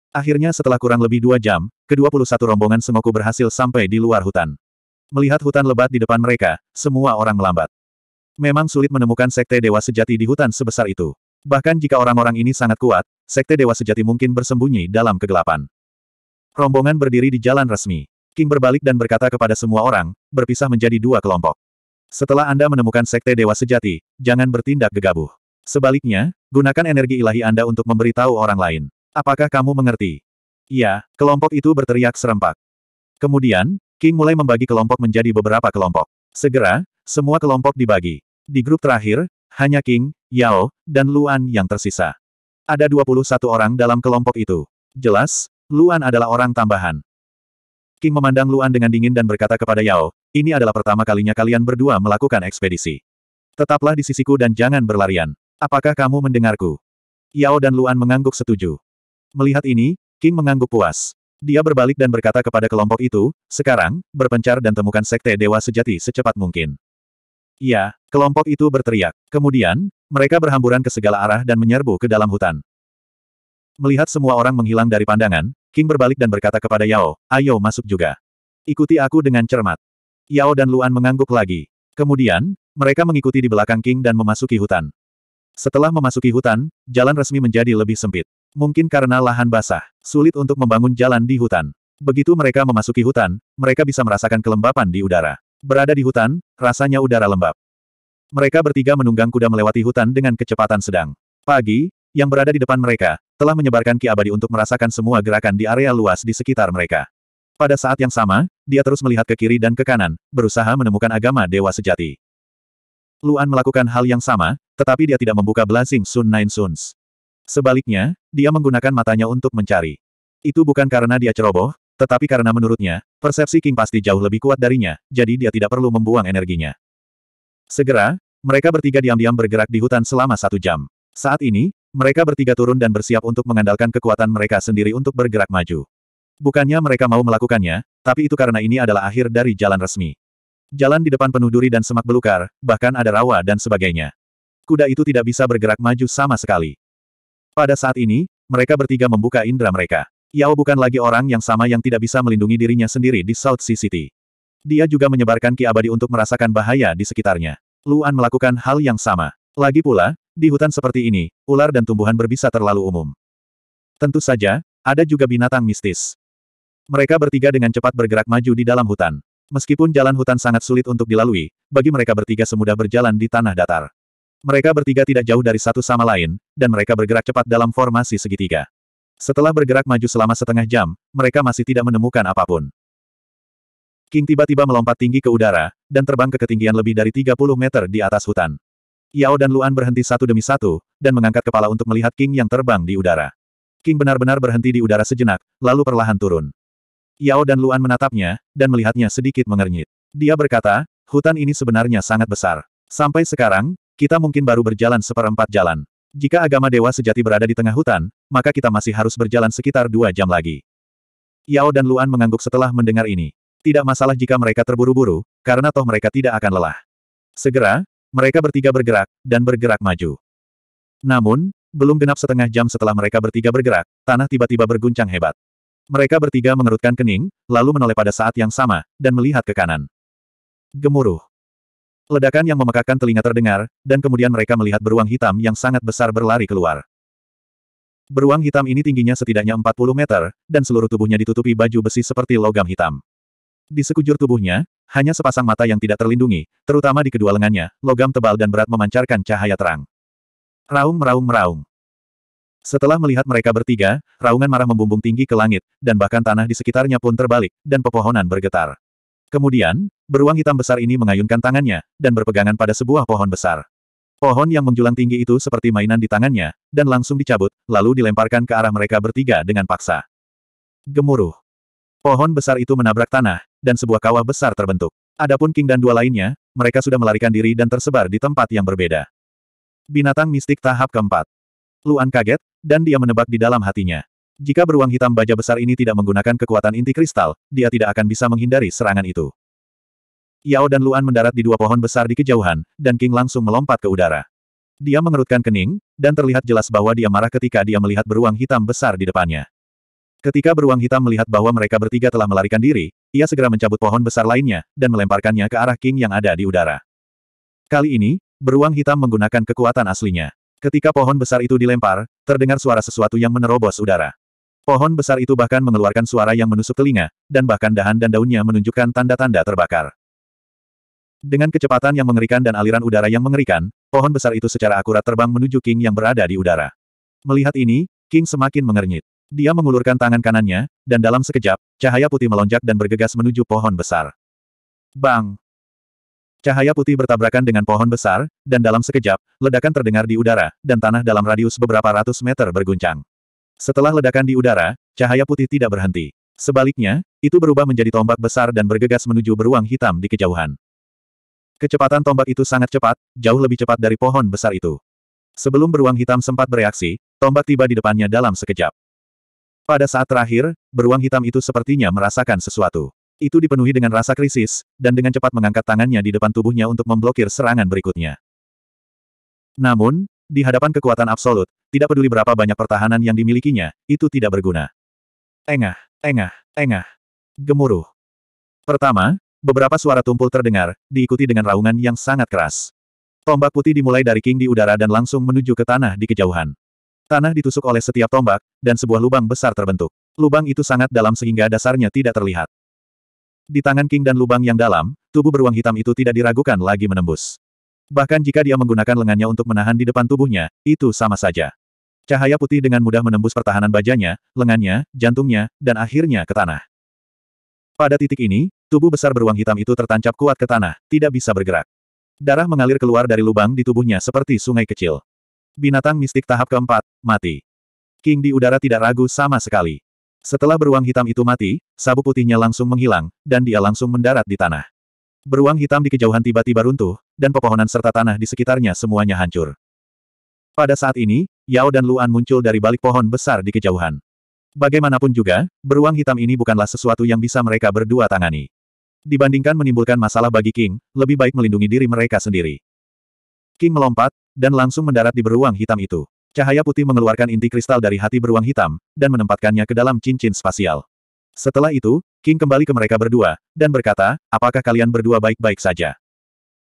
Speaker 1: Akhirnya setelah kurang lebih dua jam, ke-21 rombongan Sengoku berhasil sampai di luar hutan. Melihat hutan lebat di depan mereka, semua orang melambat. Memang sulit menemukan sekte dewa sejati di hutan sebesar itu. Bahkan jika orang-orang ini sangat kuat, sekte dewa sejati mungkin bersembunyi dalam kegelapan. Rombongan berdiri di jalan resmi. King berbalik dan berkata kepada semua orang, berpisah menjadi dua kelompok. Setelah Anda menemukan sekte dewa sejati, jangan bertindak gegabah. Sebaliknya, gunakan energi ilahi Anda untuk memberitahu orang lain. Apakah kamu mengerti? Ya, kelompok itu berteriak serempak. Kemudian, King mulai membagi kelompok menjadi beberapa kelompok. Segera, semua kelompok dibagi. Di grup terakhir, hanya King, Yao, dan Luan yang tersisa. Ada 21 orang dalam kelompok itu. Jelas, Luan adalah orang tambahan. King memandang Luan dengan dingin dan berkata kepada Yao, ini adalah pertama kalinya kalian berdua melakukan ekspedisi. Tetaplah di sisiku dan jangan berlarian. Apakah kamu mendengarku? Yao dan Luan mengangguk setuju. Melihat ini, King mengangguk puas. Dia berbalik dan berkata kepada kelompok itu, sekarang, berpencar dan temukan sekte dewa sejati secepat mungkin. Ya, kelompok itu berteriak. Kemudian, mereka berhamburan ke segala arah dan menyerbu ke dalam hutan. Melihat semua orang menghilang dari pandangan, King berbalik dan berkata kepada Yao, ayo masuk juga. Ikuti aku dengan cermat. Yao dan Luan mengangguk lagi. Kemudian, mereka mengikuti di belakang King dan memasuki hutan. Setelah memasuki hutan, jalan resmi menjadi lebih sempit. Mungkin karena lahan basah, sulit untuk membangun jalan di hutan. Begitu mereka memasuki hutan, mereka bisa merasakan kelembapan di udara. Berada di hutan, rasanya udara lembab. Mereka bertiga menunggang kuda melewati hutan dengan kecepatan sedang. Pagi, yang berada di depan mereka, telah menyebarkan Ki Abadi untuk merasakan semua gerakan di area luas di sekitar mereka. Pada saat yang sama, dia terus melihat ke kiri dan ke kanan, berusaha menemukan agama dewa sejati. Luan melakukan hal yang sama, tetapi dia tidak membuka Blazing Sun Nine Suns. Sebaliknya, dia menggunakan matanya untuk mencari. Itu bukan karena dia ceroboh, tetapi karena menurutnya, persepsi King pasti jauh lebih kuat darinya, jadi dia tidak perlu membuang energinya. Segera, mereka bertiga diam-diam bergerak di hutan selama satu jam. Saat ini, mereka bertiga turun dan bersiap untuk mengandalkan kekuatan mereka sendiri untuk bergerak maju. Bukannya mereka mau melakukannya, tapi itu karena ini adalah akhir dari jalan resmi. Jalan di depan penuh duri dan semak belukar, bahkan ada rawa dan sebagainya. Kuda itu tidak bisa bergerak maju sama sekali. Pada saat ini, mereka bertiga membuka indera mereka. Yao bukan lagi orang yang sama yang tidak bisa melindungi dirinya sendiri di South Sea City. Dia juga menyebarkan ki abadi untuk merasakan bahaya di sekitarnya. Luan melakukan hal yang sama. Lagi pula, di hutan seperti ini, ular dan tumbuhan berbisa terlalu umum. Tentu saja, ada juga binatang mistis. Mereka bertiga dengan cepat bergerak maju di dalam hutan. Meskipun jalan hutan sangat sulit untuk dilalui, bagi mereka bertiga semudah berjalan di tanah datar. Mereka bertiga tidak jauh dari satu sama lain, dan mereka bergerak cepat dalam formasi segitiga. Setelah bergerak maju selama setengah jam, mereka masih tidak menemukan apapun. King tiba-tiba melompat tinggi ke udara, dan terbang ke ketinggian lebih dari 30 meter di atas hutan. Yao dan Luan berhenti satu demi satu, dan mengangkat kepala untuk melihat King yang terbang di udara. King benar-benar berhenti di udara sejenak, lalu perlahan turun. Yao dan Luan menatapnya, dan melihatnya sedikit mengernyit. Dia berkata, hutan ini sebenarnya sangat besar. Sampai sekarang, kita mungkin baru berjalan seperempat jalan. Jika agama dewa sejati berada di tengah hutan, maka kita masih harus berjalan sekitar dua jam lagi. Yao dan Luan mengangguk setelah mendengar ini. Tidak masalah jika mereka terburu-buru, karena toh mereka tidak akan lelah. Segera, mereka bertiga bergerak, dan bergerak maju. Namun, belum genap setengah jam setelah mereka bertiga bergerak, tanah tiba-tiba berguncang hebat. Mereka bertiga mengerutkan kening, lalu menoleh pada saat yang sama, dan melihat ke kanan. Gemuruh. Ledakan yang memekakkan telinga terdengar, dan kemudian mereka melihat beruang hitam yang sangat besar berlari keluar. Beruang hitam ini tingginya setidaknya 40 meter, dan seluruh tubuhnya ditutupi baju besi seperti logam hitam. Di sekujur tubuhnya, hanya sepasang mata yang tidak terlindungi, terutama di kedua lengannya, logam tebal dan berat memancarkan cahaya terang. Raung meraung meraung. Setelah melihat mereka bertiga, raungan marah membumbung tinggi ke langit, dan bahkan tanah di sekitarnya pun terbalik, dan pepohonan bergetar. Kemudian, beruang hitam besar ini mengayunkan tangannya, dan berpegangan pada sebuah pohon besar. Pohon yang menjulang tinggi itu seperti mainan di tangannya, dan langsung dicabut, lalu dilemparkan ke arah mereka bertiga dengan paksa. Gemuruh. Pohon besar itu menabrak tanah, dan sebuah kawah besar terbentuk. Adapun King dan dua lainnya, mereka sudah melarikan diri dan tersebar di tempat yang berbeda. Binatang mistik tahap keempat. Luan kaget, dan dia menebak di dalam hatinya. Jika beruang hitam baja besar ini tidak menggunakan kekuatan inti kristal, dia tidak akan bisa menghindari serangan itu. Yao dan Luan mendarat di dua pohon besar di kejauhan, dan King langsung melompat ke udara. Dia mengerutkan kening, dan terlihat jelas bahwa dia marah ketika dia melihat beruang hitam besar di depannya. Ketika beruang hitam melihat bahwa mereka bertiga telah melarikan diri, ia segera mencabut pohon besar lainnya, dan melemparkannya ke arah King yang ada di udara. Kali ini, beruang hitam menggunakan kekuatan aslinya. Ketika pohon besar itu dilempar, terdengar suara sesuatu yang menerobos udara. Pohon besar itu bahkan mengeluarkan suara yang menusuk telinga, dan bahkan dahan dan daunnya menunjukkan tanda-tanda terbakar. Dengan kecepatan yang mengerikan dan aliran udara yang mengerikan, pohon besar itu secara akurat terbang menuju King yang berada di udara. Melihat ini, King semakin mengernyit. Dia mengulurkan tangan kanannya, dan dalam sekejap, cahaya putih melonjak dan bergegas menuju pohon besar. Bang! Cahaya putih bertabrakan dengan pohon besar, dan dalam sekejap, ledakan terdengar di udara, dan tanah dalam radius beberapa ratus meter berguncang. Setelah ledakan di udara, cahaya putih tidak berhenti. Sebaliknya, itu berubah menjadi tombak besar dan bergegas menuju beruang hitam di kejauhan. Kecepatan tombak itu sangat cepat, jauh lebih cepat dari pohon besar itu. Sebelum beruang hitam sempat bereaksi, tombak tiba di depannya dalam sekejap. Pada saat terakhir, beruang hitam itu sepertinya merasakan sesuatu. Itu dipenuhi dengan rasa krisis, dan dengan cepat mengangkat tangannya di depan tubuhnya untuk memblokir serangan berikutnya. Namun, di hadapan kekuatan absolut, tidak peduli berapa banyak pertahanan yang dimilikinya, itu tidak berguna. Engah, engah, engah. Gemuruh. Pertama, Beberapa suara tumpul terdengar, diikuti dengan raungan yang sangat keras. Tombak putih dimulai dari King di udara dan langsung menuju ke tanah di kejauhan. Tanah ditusuk oleh setiap tombak, dan sebuah lubang besar terbentuk. Lubang itu sangat dalam sehingga dasarnya tidak terlihat. Di tangan King dan lubang yang dalam, tubuh beruang hitam itu tidak diragukan lagi menembus. Bahkan jika dia menggunakan lengannya untuk menahan di depan tubuhnya, itu sama saja. Cahaya putih dengan mudah menembus pertahanan bajanya, lengannya, jantungnya, dan akhirnya ke tanah. Pada titik ini, Tubuh besar beruang hitam itu tertancap kuat ke tanah, tidak bisa bergerak. Darah mengalir keluar dari lubang di tubuhnya seperti sungai kecil. Binatang mistik tahap keempat, mati. King di udara tidak ragu sama sekali. Setelah beruang hitam itu mati, sabu putihnya langsung menghilang, dan dia langsung mendarat di tanah. Beruang hitam di kejauhan tiba-tiba runtuh, dan pepohonan serta tanah di sekitarnya semuanya hancur. Pada saat ini, Yao dan Luan muncul dari balik pohon besar di kejauhan. Bagaimanapun juga, beruang hitam ini bukanlah sesuatu yang bisa mereka berdua tangani. Dibandingkan menimbulkan masalah bagi King, lebih baik melindungi diri mereka sendiri. King melompat, dan langsung mendarat di beruang hitam itu. Cahaya putih mengeluarkan inti kristal dari hati beruang hitam, dan menempatkannya ke dalam cincin spasial. Setelah itu, King kembali ke mereka berdua, dan berkata, apakah kalian berdua baik-baik saja?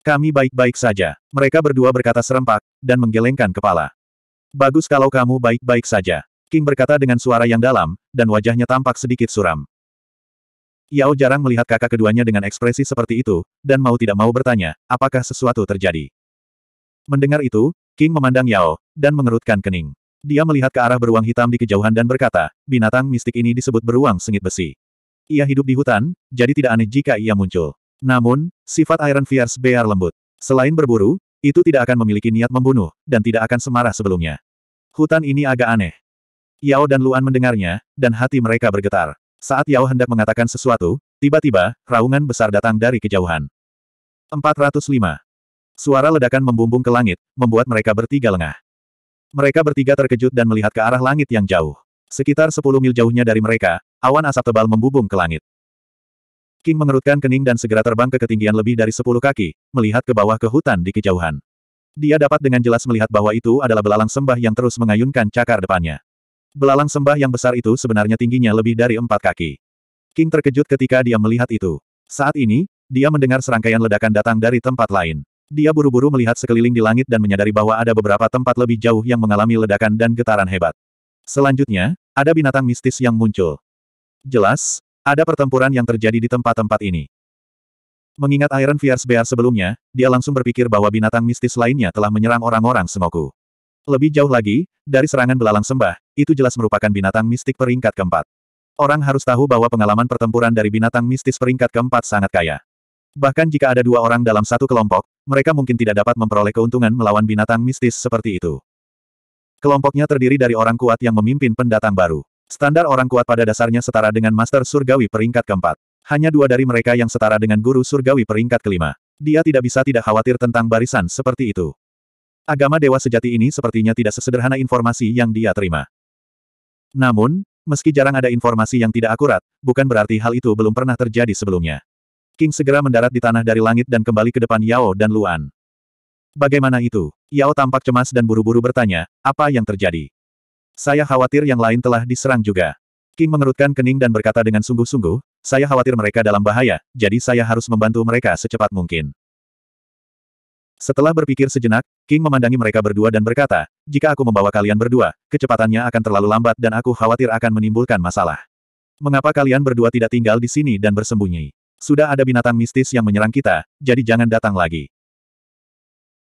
Speaker 1: Kami baik-baik saja. Mereka berdua berkata serempak, dan menggelengkan kepala. Bagus kalau kamu baik-baik saja. King berkata dengan suara yang dalam, dan wajahnya tampak sedikit suram. Yao jarang melihat kakak keduanya dengan ekspresi seperti itu, dan mau tidak mau bertanya, apakah sesuatu terjadi. Mendengar itu, King memandang Yao, dan mengerutkan kening. Dia melihat ke arah beruang hitam di kejauhan dan berkata, binatang mistik ini disebut beruang sengit besi. Ia hidup di hutan, jadi tidak aneh jika ia muncul. Namun, sifat Iron Fierce bear lembut. Selain berburu, itu tidak akan memiliki niat membunuh, dan tidak akan semarah sebelumnya. Hutan ini agak aneh. Yao dan Luan mendengarnya, dan hati mereka bergetar. Saat Yao hendak mengatakan sesuatu, tiba-tiba, raungan besar datang dari kejauhan. 405. Suara ledakan membumbung ke langit, membuat mereka bertiga lengah. Mereka bertiga terkejut dan melihat ke arah langit yang jauh. Sekitar 10 mil jauhnya dari mereka, awan asap tebal membumbung ke langit. King mengerutkan kening dan segera terbang ke ketinggian lebih dari 10 kaki, melihat ke bawah ke hutan di kejauhan. Dia dapat dengan jelas melihat bahwa itu adalah belalang sembah yang terus mengayunkan cakar depannya. Belalang sembah yang besar itu sebenarnya tingginya lebih dari empat kaki. King terkejut ketika dia melihat itu. Saat ini, dia mendengar serangkaian ledakan datang dari tempat lain. Dia buru-buru melihat sekeliling di langit dan menyadari bahwa ada beberapa tempat lebih jauh yang mengalami ledakan dan getaran hebat. Selanjutnya, ada binatang mistis yang muncul. Jelas, ada pertempuran yang terjadi di tempat-tempat ini. Mengingat Iron Fierce Bear sebelumnya, dia langsung berpikir bahwa binatang mistis lainnya telah menyerang orang-orang semoku. Lebih jauh lagi, dari serangan belalang sembah, itu jelas merupakan binatang mistik peringkat keempat. Orang harus tahu bahwa pengalaman pertempuran dari binatang mistis peringkat keempat sangat kaya. Bahkan jika ada dua orang dalam satu kelompok, mereka mungkin tidak dapat memperoleh keuntungan melawan binatang mistis seperti itu. Kelompoknya terdiri dari orang kuat yang memimpin pendatang baru. Standar orang kuat pada dasarnya setara dengan Master Surgawi peringkat keempat. Hanya dua dari mereka yang setara dengan Guru Surgawi peringkat kelima. Dia tidak bisa tidak khawatir tentang barisan seperti itu. Agama dewa sejati ini sepertinya tidak sesederhana informasi yang dia terima. Namun, meski jarang ada informasi yang tidak akurat, bukan berarti hal itu belum pernah terjadi sebelumnya. King segera mendarat di tanah dari langit dan kembali ke depan Yao dan Luan. Bagaimana itu? Yao tampak cemas dan buru-buru bertanya, apa yang terjadi? Saya khawatir yang lain telah diserang juga. King mengerutkan kening dan berkata dengan sungguh-sungguh, saya khawatir mereka dalam bahaya, jadi saya harus membantu mereka secepat mungkin. Setelah berpikir sejenak, King memandangi mereka berdua dan berkata, jika aku membawa kalian berdua, kecepatannya akan terlalu lambat dan aku khawatir akan menimbulkan masalah. Mengapa kalian berdua tidak tinggal di sini dan bersembunyi? Sudah ada binatang mistis yang menyerang kita, jadi jangan datang lagi.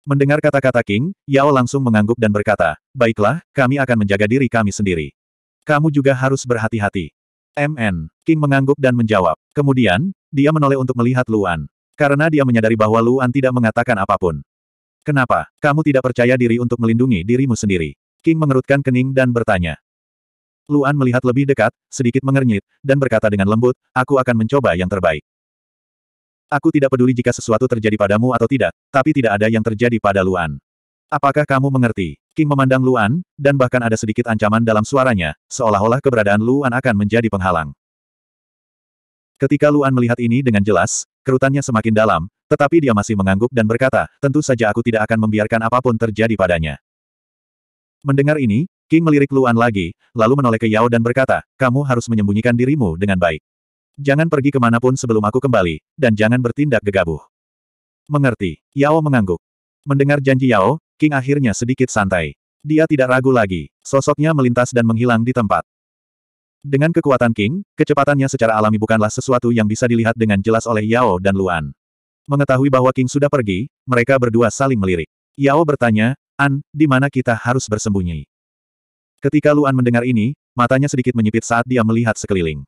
Speaker 1: Mendengar kata-kata King, Yao langsung mengangguk dan berkata, baiklah, kami akan menjaga diri kami sendiri. Kamu juga harus berhati-hati. MN. King mengangguk dan menjawab. Kemudian, dia menoleh untuk melihat Luan. Karena dia menyadari bahwa Luan tidak mengatakan apapun. Kenapa, kamu tidak percaya diri untuk melindungi dirimu sendiri? King mengerutkan kening dan bertanya. Luan melihat lebih dekat, sedikit mengernyit, dan berkata dengan lembut, aku akan mencoba yang terbaik. Aku tidak peduli jika sesuatu terjadi padamu atau tidak, tapi tidak ada yang terjadi pada Luan. Apakah kamu mengerti? King memandang Luan, dan bahkan ada sedikit ancaman dalam suaranya, seolah-olah keberadaan Luan akan menjadi penghalang. Ketika Luan melihat ini dengan jelas, kerutannya semakin dalam, tetapi dia masih mengangguk dan berkata, tentu saja aku tidak akan membiarkan apapun terjadi padanya. Mendengar ini, King melirik Luan lagi, lalu menoleh ke Yao dan berkata, kamu harus menyembunyikan dirimu dengan baik. Jangan pergi kemanapun sebelum aku kembali, dan jangan bertindak gegabah. Mengerti, Yao mengangguk. Mendengar janji Yao, King akhirnya sedikit santai. Dia tidak ragu lagi, sosoknya melintas dan menghilang di tempat. Dengan kekuatan King, kecepatannya secara alami bukanlah sesuatu yang bisa dilihat dengan jelas oleh Yao dan Luan. Mengetahui bahwa King sudah pergi, mereka berdua saling melirik. Yao bertanya, An, di mana kita harus bersembunyi? Ketika Luan mendengar ini, matanya sedikit menyipit saat dia melihat sekeliling.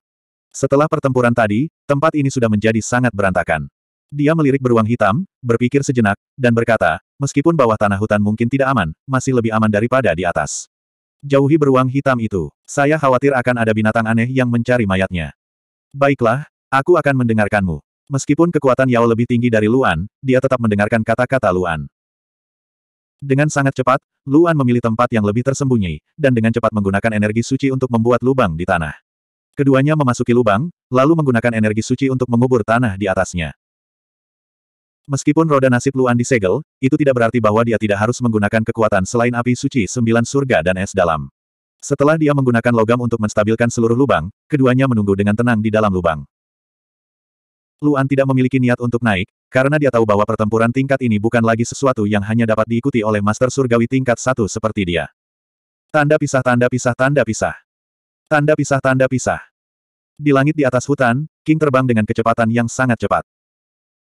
Speaker 1: Setelah pertempuran tadi, tempat ini sudah menjadi sangat berantakan. Dia melirik beruang hitam, berpikir sejenak, dan berkata, meskipun bawah tanah hutan mungkin tidak aman, masih lebih aman daripada di atas. Jauhi beruang hitam itu. Saya khawatir akan ada binatang aneh yang mencari mayatnya. Baiklah, aku akan mendengarkanmu. Meskipun kekuatan Yao lebih tinggi dari Luan, dia tetap mendengarkan kata-kata Luan. Dengan sangat cepat, Luan memilih tempat yang lebih tersembunyi, dan dengan cepat menggunakan energi suci untuk membuat lubang di tanah. Keduanya memasuki lubang, lalu menggunakan energi suci untuk mengubur tanah di atasnya. Meskipun roda nasib Luan disegel, itu tidak berarti bahwa dia tidak harus menggunakan kekuatan selain api suci sembilan surga dan es dalam. Setelah dia menggunakan logam untuk menstabilkan seluruh lubang, keduanya menunggu dengan tenang di dalam lubang. Luan tidak memiliki niat untuk naik, karena dia tahu bahwa pertempuran tingkat ini bukan lagi sesuatu yang hanya dapat diikuti oleh Master Surgawi tingkat satu seperti dia. Tanda pisah tanda pisah tanda pisah. Tanda pisah tanda pisah. Di langit di atas hutan, King terbang dengan kecepatan yang sangat cepat.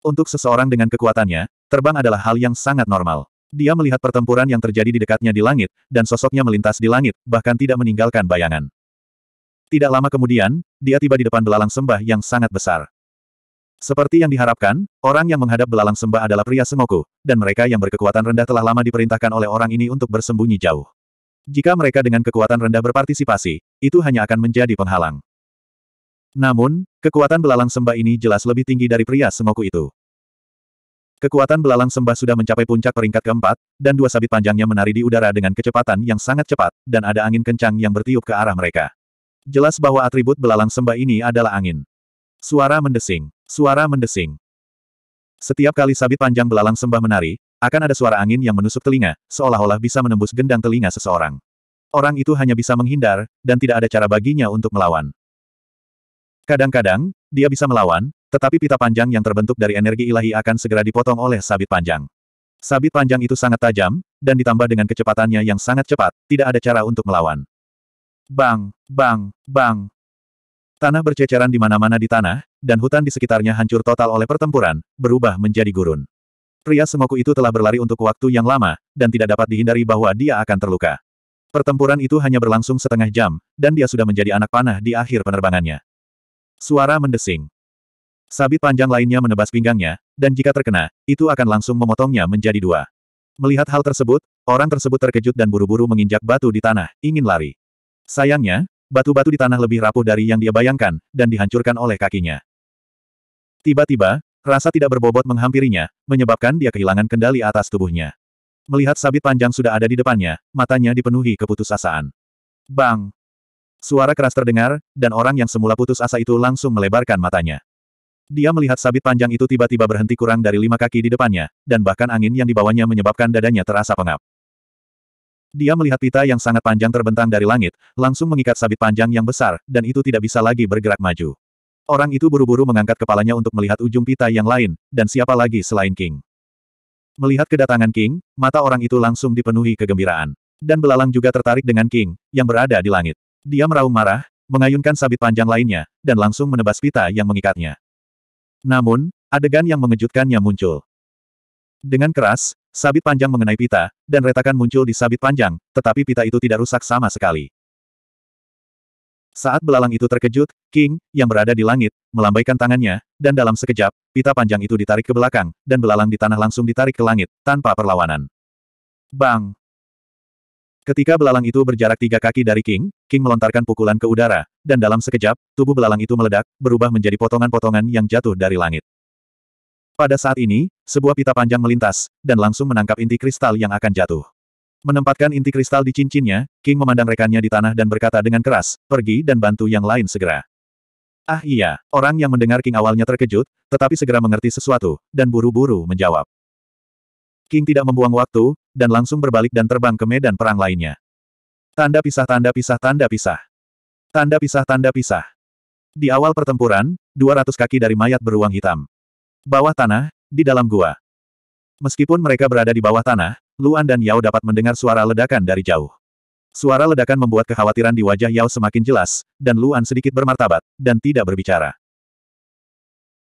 Speaker 1: Untuk seseorang dengan kekuatannya, terbang adalah hal yang sangat normal. Dia melihat pertempuran yang terjadi di dekatnya di langit, dan sosoknya melintas di langit, bahkan tidak meninggalkan bayangan. Tidak lama kemudian, dia tiba di depan belalang sembah yang sangat besar. Seperti yang diharapkan, orang yang menghadap belalang sembah adalah pria Sengoku, dan mereka yang berkekuatan rendah telah lama diperintahkan oleh orang ini untuk bersembunyi jauh. Jika mereka dengan kekuatan rendah berpartisipasi, itu hanya akan menjadi penghalang. Namun, kekuatan belalang sembah ini jelas lebih tinggi dari pria semoku itu. Kekuatan belalang sembah sudah mencapai puncak peringkat keempat, dan dua sabit panjangnya menari di udara dengan kecepatan yang sangat cepat, dan ada angin kencang yang bertiup ke arah mereka. Jelas bahwa atribut belalang sembah ini adalah angin. Suara mendesing. Suara mendesing. Setiap kali sabit panjang belalang sembah menari, akan ada suara angin yang menusuk telinga, seolah-olah bisa menembus gendang telinga seseorang. Orang itu hanya bisa menghindar, dan tidak ada cara baginya untuk melawan. Kadang-kadang, dia bisa melawan, tetapi pita panjang yang terbentuk dari energi ilahi akan segera dipotong oleh sabit panjang. Sabit panjang itu sangat tajam, dan ditambah dengan kecepatannya yang sangat cepat, tidak ada cara untuk melawan. Bang, bang, bang. Tanah berceceran di mana-mana di tanah, dan hutan di sekitarnya hancur total oleh pertempuran, berubah menjadi gurun. Pria semoku itu telah berlari untuk waktu yang lama, dan tidak dapat dihindari bahwa dia akan terluka. Pertempuran itu hanya berlangsung setengah jam, dan dia sudah menjadi anak panah di akhir penerbangannya. Suara mendesing. Sabit panjang lainnya menebas pinggangnya, dan jika terkena, itu akan langsung memotongnya menjadi dua. Melihat hal tersebut, orang tersebut terkejut dan buru-buru menginjak batu di tanah, ingin lari. Sayangnya, batu-batu di tanah lebih rapuh dari yang dia bayangkan, dan dihancurkan oleh kakinya. Tiba-tiba, rasa tidak berbobot menghampirinya, menyebabkan dia kehilangan kendali atas tubuhnya. Melihat sabit panjang sudah ada di depannya, matanya dipenuhi keputusasaan. Bang! Suara keras terdengar, dan orang yang semula putus asa itu langsung melebarkan matanya. Dia melihat sabit panjang itu tiba-tiba berhenti kurang dari lima kaki di depannya, dan bahkan angin yang dibawanya menyebabkan dadanya terasa pengap. Dia melihat pita yang sangat panjang terbentang dari langit, langsung mengikat sabit panjang yang besar, dan itu tidak bisa lagi bergerak maju. Orang itu buru-buru mengangkat kepalanya untuk melihat ujung pita yang lain, dan siapa lagi selain King. Melihat kedatangan King, mata orang itu langsung dipenuhi kegembiraan. Dan belalang juga tertarik dengan King, yang berada di langit. Dia meraung marah, mengayunkan sabit panjang lainnya, dan langsung menebas pita yang mengikatnya. Namun, adegan yang mengejutkannya muncul. Dengan keras, sabit panjang mengenai pita, dan retakan muncul di sabit panjang, tetapi pita itu tidak rusak sama sekali. Saat belalang itu terkejut, King, yang berada di langit, melambaikan tangannya, dan dalam sekejap, pita panjang itu ditarik ke belakang, dan belalang di tanah langsung ditarik ke langit, tanpa perlawanan. Bang! Ketika belalang itu berjarak tiga kaki dari King, King melontarkan pukulan ke udara, dan dalam sekejap, tubuh belalang itu meledak, berubah menjadi potongan-potongan yang jatuh dari langit. Pada saat ini, sebuah pita panjang melintas, dan langsung menangkap inti kristal yang akan jatuh. Menempatkan inti kristal di cincinnya, King memandang rekannya di tanah dan berkata dengan keras, pergi dan bantu yang lain segera. Ah iya, orang yang mendengar King awalnya terkejut, tetapi segera mengerti sesuatu, dan buru-buru menjawab. King tidak membuang waktu, dan langsung berbalik dan terbang ke medan perang lainnya. Tanda pisah tanda pisah tanda pisah. Tanda pisah tanda pisah. Di awal pertempuran, 200 kaki dari mayat beruang hitam. Bawah tanah, di dalam gua. Meskipun mereka berada di bawah tanah, Luan dan Yao dapat mendengar suara ledakan dari jauh. Suara ledakan membuat kekhawatiran di wajah Yao semakin jelas, dan Luan sedikit bermartabat, dan tidak berbicara.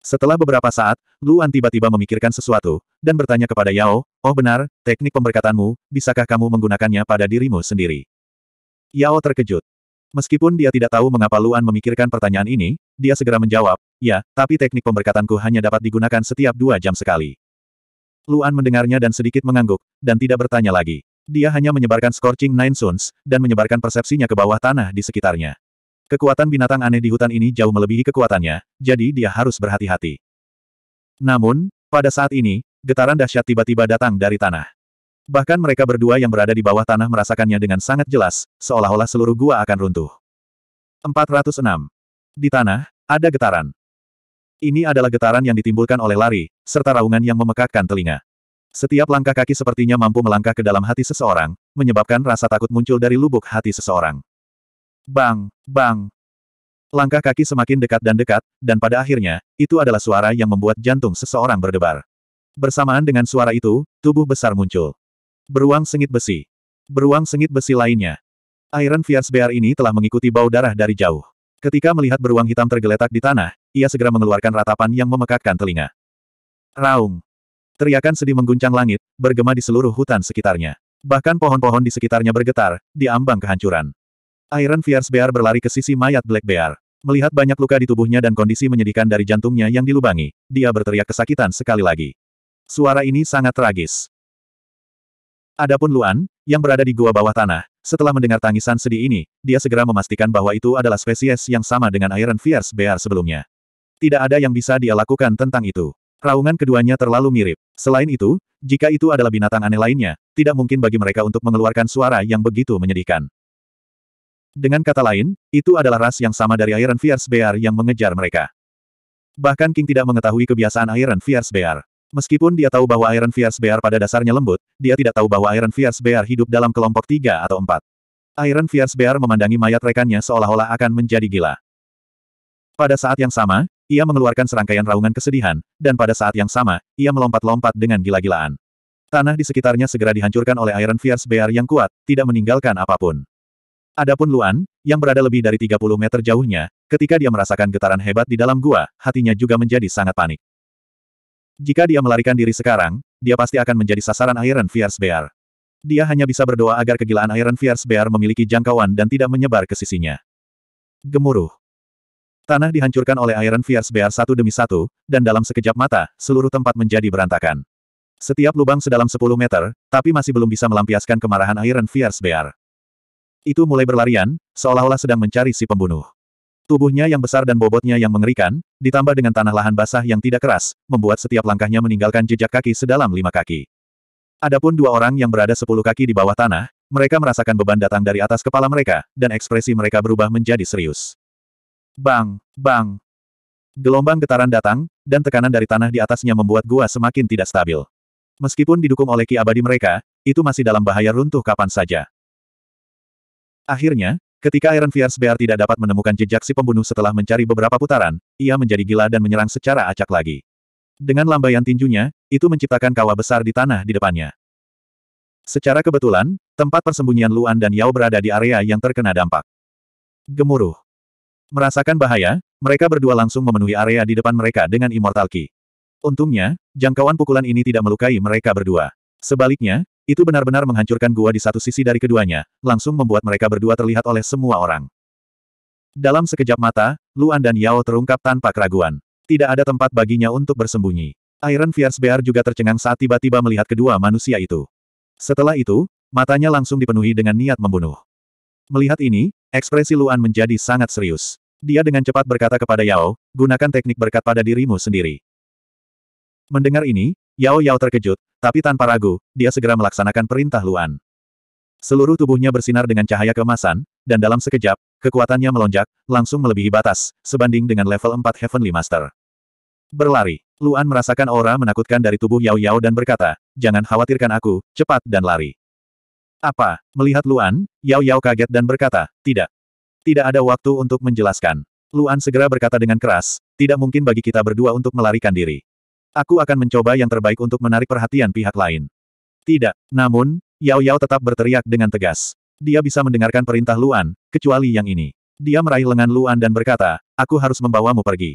Speaker 1: Setelah beberapa saat, Luan tiba-tiba memikirkan sesuatu, dan bertanya kepada Yao, Oh benar, teknik pemberkatanmu, bisakah kamu menggunakannya pada dirimu sendiri? Yao terkejut. Meskipun dia tidak tahu mengapa Luan memikirkan pertanyaan ini, dia segera menjawab, ya, tapi teknik pemberkatanku hanya dapat digunakan setiap dua jam sekali. Luan mendengarnya dan sedikit mengangguk, dan tidak bertanya lagi. Dia hanya menyebarkan scorching nine suns, dan menyebarkan persepsinya ke bawah tanah di sekitarnya. Kekuatan binatang aneh di hutan ini jauh melebihi kekuatannya, jadi dia harus berhati-hati. Namun, pada saat ini, Getaran dahsyat tiba-tiba datang dari tanah. Bahkan mereka berdua yang berada di bawah tanah merasakannya dengan sangat jelas, seolah-olah seluruh gua akan runtuh. 406. Di tanah, ada getaran. Ini adalah getaran yang ditimbulkan oleh lari, serta raungan yang memekakkan telinga. Setiap langkah kaki sepertinya mampu melangkah ke dalam hati seseorang, menyebabkan rasa takut muncul dari lubuk hati seseorang. Bang, bang. Langkah kaki semakin dekat dan dekat, dan pada akhirnya, itu adalah suara yang membuat jantung seseorang berdebar. Bersamaan dengan suara itu, tubuh besar muncul. Beruang sengit besi. Beruang sengit besi lainnya. Iron Fierce Bear ini telah mengikuti bau darah dari jauh. Ketika melihat beruang hitam tergeletak di tanah, ia segera mengeluarkan ratapan yang memekakkan telinga. Raung. Teriakan sedih mengguncang langit, bergema di seluruh hutan sekitarnya. Bahkan pohon-pohon di sekitarnya bergetar, diambang kehancuran. Iron Fierce Bear berlari ke sisi mayat Black Bear. Melihat banyak luka di tubuhnya dan kondisi menyedihkan dari jantungnya yang dilubangi, dia berteriak kesakitan sekali lagi. Suara ini sangat tragis. Adapun Luan, yang berada di gua bawah tanah, setelah mendengar tangisan sedih ini, dia segera memastikan bahwa itu adalah spesies yang sama dengan Iron Fierce Bear sebelumnya. Tidak ada yang bisa dia lakukan tentang itu. Raungan keduanya terlalu mirip. Selain itu, jika itu adalah binatang aneh lainnya, tidak mungkin bagi mereka untuk mengeluarkan suara yang begitu menyedihkan. Dengan kata lain, itu adalah ras yang sama dari Iron Fierce Bear yang mengejar mereka. Bahkan King tidak mengetahui kebiasaan Iron Fierce Bear. Meskipun dia tahu bahwa Iron Fierce Bear pada dasarnya lembut, dia tidak tahu bahwa Iron Fierce Bear hidup dalam kelompok tiga atau empat. Iron Fierce Bear memandangi mayat rekannya seolah-olah akan menjadi gila. Pada saat yang sama, ia mengeluarkan serangkaian raungan kesedihan, dan pada saat yang sama, ia melompat-lompat dengan gila-gilaan. Tanah di sekitarnya segera dihancurkan oleh Iron Fierce Bear yang kuat, tidak meninggalkan apapun. Adapun Luan, yang berada lebih dari 30 meter jauhnya, ketika dia merasakan getaran hebat di dalam gua, hatinya juga menjadi sangat panik. Jika dia melarikan diri sekarang, dia pasti akan menjadi sasaran Iron Fierce Bear. Dia hanya bisa berdoa agar kegilaan Iron Fierce Bear memiliki jangkauan dan tidak menyebar ke sisinya. Gemuruh. Tanah dihancurkan oleh Iron Fierce Bear satu demi satu, dan dalam sekejap mata, seluruh tempat menjadi berantakan. Setiap lubang sedalam 10 meter, tapi masih belum bisa melampiaskan kemarahan Iron Fierce Bear. Itu mulai berlarian, seolah-olah sedang mencari si pembunuh. Tubuhnya yang besar dan bobotnya yang mengerikan, ditambah dengan tanah lahan basah yang tidak keras, membuat setiap langkahnya meninggalkan jejak kaki sedalam lima kaki. Adapun dua orang yang berada sepuluh kaki di bawah tanah, mereka merasakan beban datang dari atas kepala mereka, dan ekspresi mereka berubah menjadi serius. Bang, bang. Gelombang getaran datang, dan tekanan dari tanah di atasnya membuat gua semakin tidak stabil. Meskipun didukung oleh ki abadi mereka, itu masih dalam bahaya runtuh kapan saja. Akhirnya, Ketika Iron Aaron Bear tidak dapat menemukan jejak si pembunuh setelah mencari beberapa putaran, ia menjadi gila dan menyerang secara acak lagi. Dengan lambaian tinjunya, itu menciptakan kawah besar di tanah di depannya. Secara kebetulan, tempat persembunyian Luan dan Yao berada di area yang terkena dampak. Gemuruh. Merasakan bahaya, mereka berdua langsung memenuhi area di depan mereka dengan Immortal Ki. Untungnya, jangkauan pukulan ini tidak melukai mereka berdua. Sebaliknya, itu benar-benar menghancurkan gua di satu sisi dari keduanya, langsung membuat mereka berdua terlihat oleh semua orang. Dalam sekejap mata, Luan dan Yao terungkap tanpa keraguan. Tidak ada tempat baginya untuk bersembunyi. Iron Fierce Bear juga tercengang saat tiba-tiba melihat kedua manusia itu. Setelah itu, matanya langsung dipenuhi dengan niat membunuh. Melihat ini, ekspresi Luan menjadi sangat serius. Dia dengan cepat berkata kepada Yao, gunakan teknik berkat pada dirimu sendiri. Mendengar ini, Yao Yao terkejut, tapi tanpa ragu, dia segera melaksanakan perintah Luan. Seluruh tubuhnya bersinar dengan cahaya kemasan, dan dalam sekejap, kekuatannya melonjak, langsung melebihi batas, sebanding dengan level 4 Heavenly Master. Berlari. Luan merasakan aura menakutkan dari tubuh Yao Yao dan berkata, jangan khawatirkan aku, cepat dan lari. Apa? Melihat Luan, Yao Yao kaget dan berkata, tidak. Tidak ada waktu untuk menjelaskan. Luan segera berkata dengan keras, tidak mungkin bagi kita berdua untuk melarikan diri. Aku akan mencoba yang terbaik untuk menarik perhatian pihak lain. Tidak. Namun, Yao Yao tetap berteriak dengan tegas. Dia bisa mendengarkan perintah Luan, kecuali yang ini. Dia meraih lengan Luan dan berkata, aku harus membawamu pergi.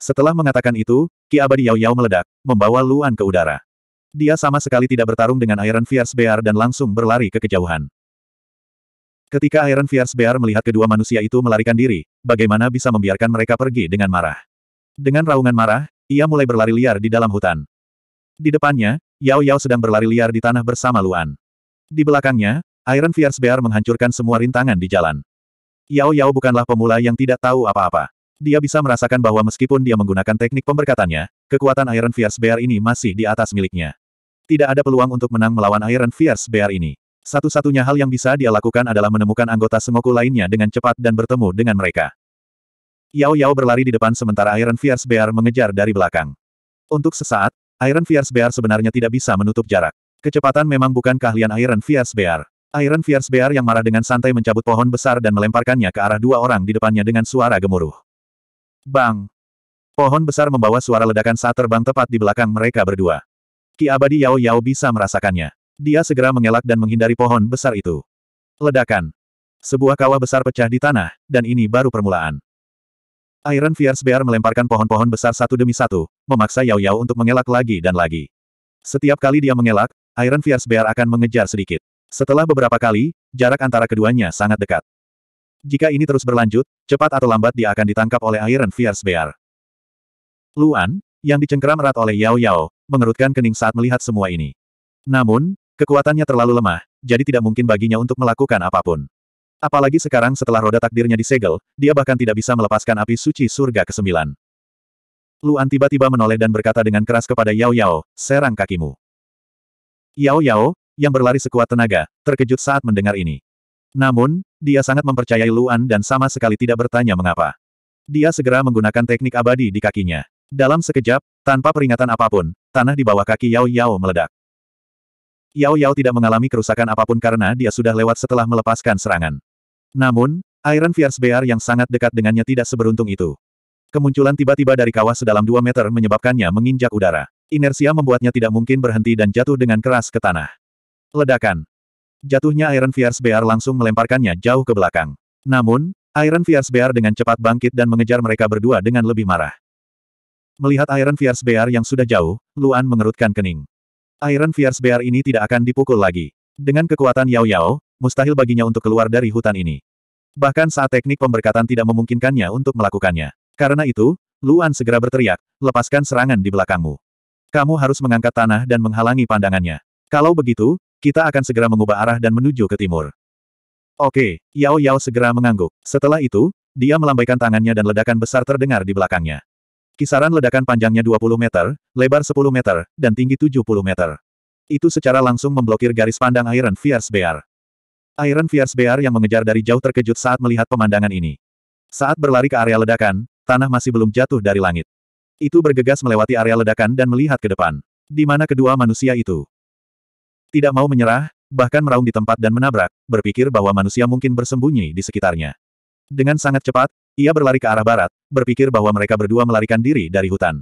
Speaker 1: Setelah mengatakan itu, Ki Abadi Yao Yao meledak, membawa Luan ke udara. Dia sama sekali tidak bertarung dengan Iron Fierce Bear dan langsung berlari ke kejauhan. Ketika Iron Fierce Bear melihat kedua manusia itu melarikan diri, bagaimana bisa membiarkan mereka pergi dengan marah? Dengan raungan marah, ia mulai berlari liar di dalam hutan. Di depannya, Yao Yao sedang berlari liar di tanah bersama Luan. Di belakangnya, Iron Fierce Bear menghancurkan semua rintangan di jalan. Yao Yao bukanlah pemula yang tidak tahu apa-apa. Dia bisa merasakan bahwa meskipun dia menggunakan teknik pemberkatannya, kekuatan Iron Fierce Bear ini masih di atas miliknya. Tidak ada peluang untuk menang melawan Iron Fierce Bear ini. Satu-satunya hal yang bisa dia lakukan adalah menemukan anggota Sengoku lainnya dengan cepat dan bertemu dengan mereka. Yao Yao berlari di depan sementara Iron Fierce Bear mengejar dari belakang. Untuk sesaat, Iron Fierce Bear sebenarnya tidak bisa menutup jarak. Kecepatan memang bukan keahlian Iron Fierce Bear. Iron Fierce Bear yang marah dengan santai mencabut pohon besar dan melemparkannya ke arah dua orang di depannya dengan suara gemuruh. Bang! Pohon besar membawa suara ledakan saat terbang tepat di belakang mereka berdua. Ki abadi Yao Yao bisa merasakannya. Dia segera mengelak dan menghindari pohon besar itu. Ledakan. Sebuah kawah besar pecah di tanah, dan ini baru permulaan. Iron Fierce Bear melemparkan pohon-pohon besar satu demi satu, memaksa Yao Yao untuk mengelak lagi dan lagi. Setiap kali dia mengelak, Iron Fierce Bear akan mengejar sedikit. Setelah beberapa kali, jarak antara keduanya sangat dekat. Jika ini terus berlanjut, cepat atau lambat dia akan ditangkap oleh Iron Fierce Bear. Luan, yang dicengkeram erat oleh Yao Yao, mengerutkan kening saat melihat semua ini. Namun, kekuatannya terlalu lemah, jadi tidak mungkin baginya untuk melakukan apapun. Apalagi sekarang setelah roda takdirnya disegel, dia bahkan tidak bisa melepaskan api suci surga ke-9. Luan tiba-tiba menoleh dan berkata dengan keras kepada Yao Yao, serang kakimu. Yao Yao, yang berlari sekuat tenaga, terkejut saat mendengar ini. Namun, dia sangat mempercayai Luan dan sama sekali tidak bertanya mengapa. Dia segera menggunakan teknik abadi di kakinya. Dalam sekejap, tanpa peringatan apapun, tanah di bawah kaki Yao Yao meledak. Yao Yao tidak mengalami kerusakan apapun karena dia sudah lewat setelah melepaskan serangan. Namun, Iron Fierce Bear yang sangat dekat dengannya tidak seberuntung itu. Kemunculan tiba-tiba dari kawah sedalam 2 meter menyebabkannya menginjak udara. Inersia membuatnya tidak mungkin berhenti dan jatuh dengan keras ke tanah. Ledakan. Jatuhnya Iron Fierce Bear langsung melemparkannya jauh ke belakang. Namun, Iron Fierce Bear dengan cepat bangkit dan mengejar mereka berdua dengan lebih marah. Melihat Iron Fierce Bear yang sudah jauh, Luan mengerutkan kening. Iron Fierce Bear ini tidak akan dipukul lagi. Dengan kekuatan Yao Yao, mustahil baginya untuk keluar dari hutan ini. Bahkan saat teknik pemberkatan tidak memungkinkannya untuk melakukannya. Karena itu, Luan segera berteriak, lepaskan serangan di belakangmu. Kamu harus mengangkat tanah dan menghalangi pandangannya. Kalau begitu, kita akan segera mengubah arah dan menuju ke timur. Oke, Yao Yao segera mengangguk. Setelah itu, dia melambaikan tangannya dan ledakan besar terdengar di belakangnya. Kisaran ledakan panjangnya 20 meter, lebar 10 meter, dan tinggi 70 meter. Itu secara langsung memblokir garis pandang Iron Fierce Bear. Iron Fierce Bear yang mengejar dari jauh terkejut saat melihat pemandangan ini. Saat berlari ke area ledakan, tanah masih belum jatuh dari langit. Itu bergegas melewati area ledakan dan melihat ke depan. Di mana kedua manusia itu tidak mau menyerah, bahkan meraung di tempat dan menabrak, berpikir bahwa manusia mungkin bersembunyi di sekitarnya. Dengan sangat cepat, ia berlari ke arah barat, berpikir bahwa mereka berdua melarikan diri dari hutan.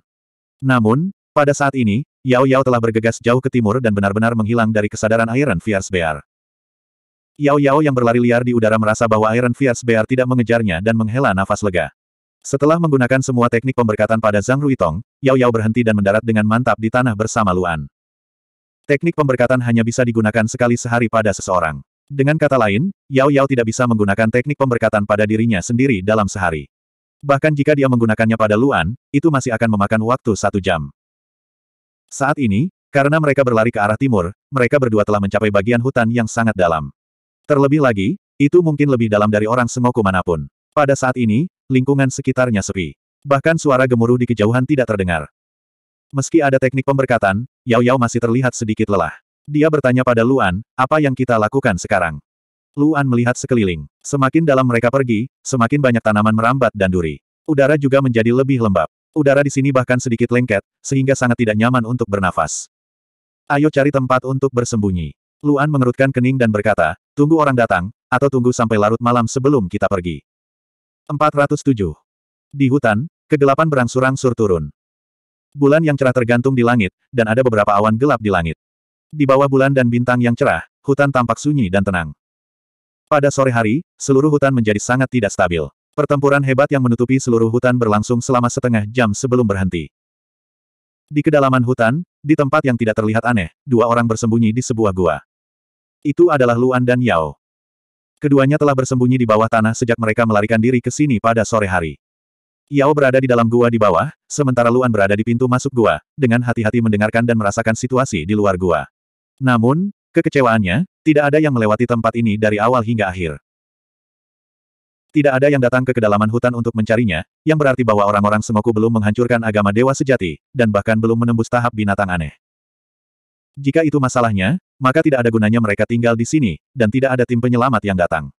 Speaker 1: Namun, pada saat ini, Yao Yao telah bergegas jauh ke timur dan benar-benar menghilang dari kesadaran Iron Fierce Bear. Yao Yao yang berlari liar di udara merasa bahwa Iron Fierce Bear tidak mengejarnya dan menghela nafas lega. Setelah menggunakan semua teknik pemberkatan pada Zhang Ruitong, Yao Yao berhenti dan mendarat dengan mantap di tanah bersama Luan. Teknik pemberkatan hanya bisa digunakan sekali sehari pada seseorang. Dengan kata lain, Yao Yao tidak bisa menggunakan teknik pemberkatan pada dirinya sendiri dalam sehari. Bahkan jika dia menggunakannya pada Luan, itu masih akan memakan waktu satu jam. Saat ini, karena mereka berlari ke arah timur, mereka berdua telah mencapai bagian hutan yang sangat dalam. Terlebih lagi, itu mungkin lebih dalam dari orang semoku manapun. Pada saat ini, lingkungan sekitarnya sepi. Bahkan suara gemuruh di kejauhan tidak terdengar. Meski ada teknik pemberkatan, Yao Yao masih terlihat sedikit lelah. Dia bertanya pada Luan, apa yang kita lakukan sekarang? Luan melihat sekeliling. Semakin dalam mereka pergi, semakin banyak tanaman merambat dan duri. Udara juga menjadi lebih lembab. Udara di sini bahkan sedikit lengket, sehingga sangat tidak nyaman untuk bernafas. Ayo cari tempat untuk bersembunyi. Luan mengerutkan kening dan berkata, tunggu orang datang, atau tunggu sampai larut malam sebelum kita pergi. 407. Di hutan, kegelapan berangsur-angsur turun. Bulan yang cerah tergantung di langit, dan ada beberapa awan gelap di langit. Di bawah bulan dan bintang yang cerah, hutan tampak sunyi dan tenang. Pada sore hari, seluruh hutan menjadi sangat tidak stabil. Pertempuran hebat yang menutupi seluruh hutan berlangsung selama setengah jam sebelum berhenti. Di kedalaman hutan, di tempat yang tidak terlihat aneh, dua orang bersembunyi di sebuah gua. Itu adalah Luan dan Yao. Keduanya telah bersembunyi di bawah tanah sejak mereka melarikan diri ke sini pada sore hari. Yao berada di dalam gua di bawah, sementara Luan berada di pintu masuk gua, dengan hati-hati mendengarkan dan merasakan situasi di luar gua. Namun, kekecewaannya, tidak ada yang melewati tempat ini dari awal hingga akhir. Tidak ada yang datang ke kedalaman hutan untuk mencarinya, yang berarti bahwa orang-orang Semoku belum menghancurkan agama dewa sejati, dan bahkan belum menembus tahap binatang aneh. Jika itu masalahnya, maka tidak ada gunanya mereka tinggal di sini, dan tidak ada tim penyelamat yang datang.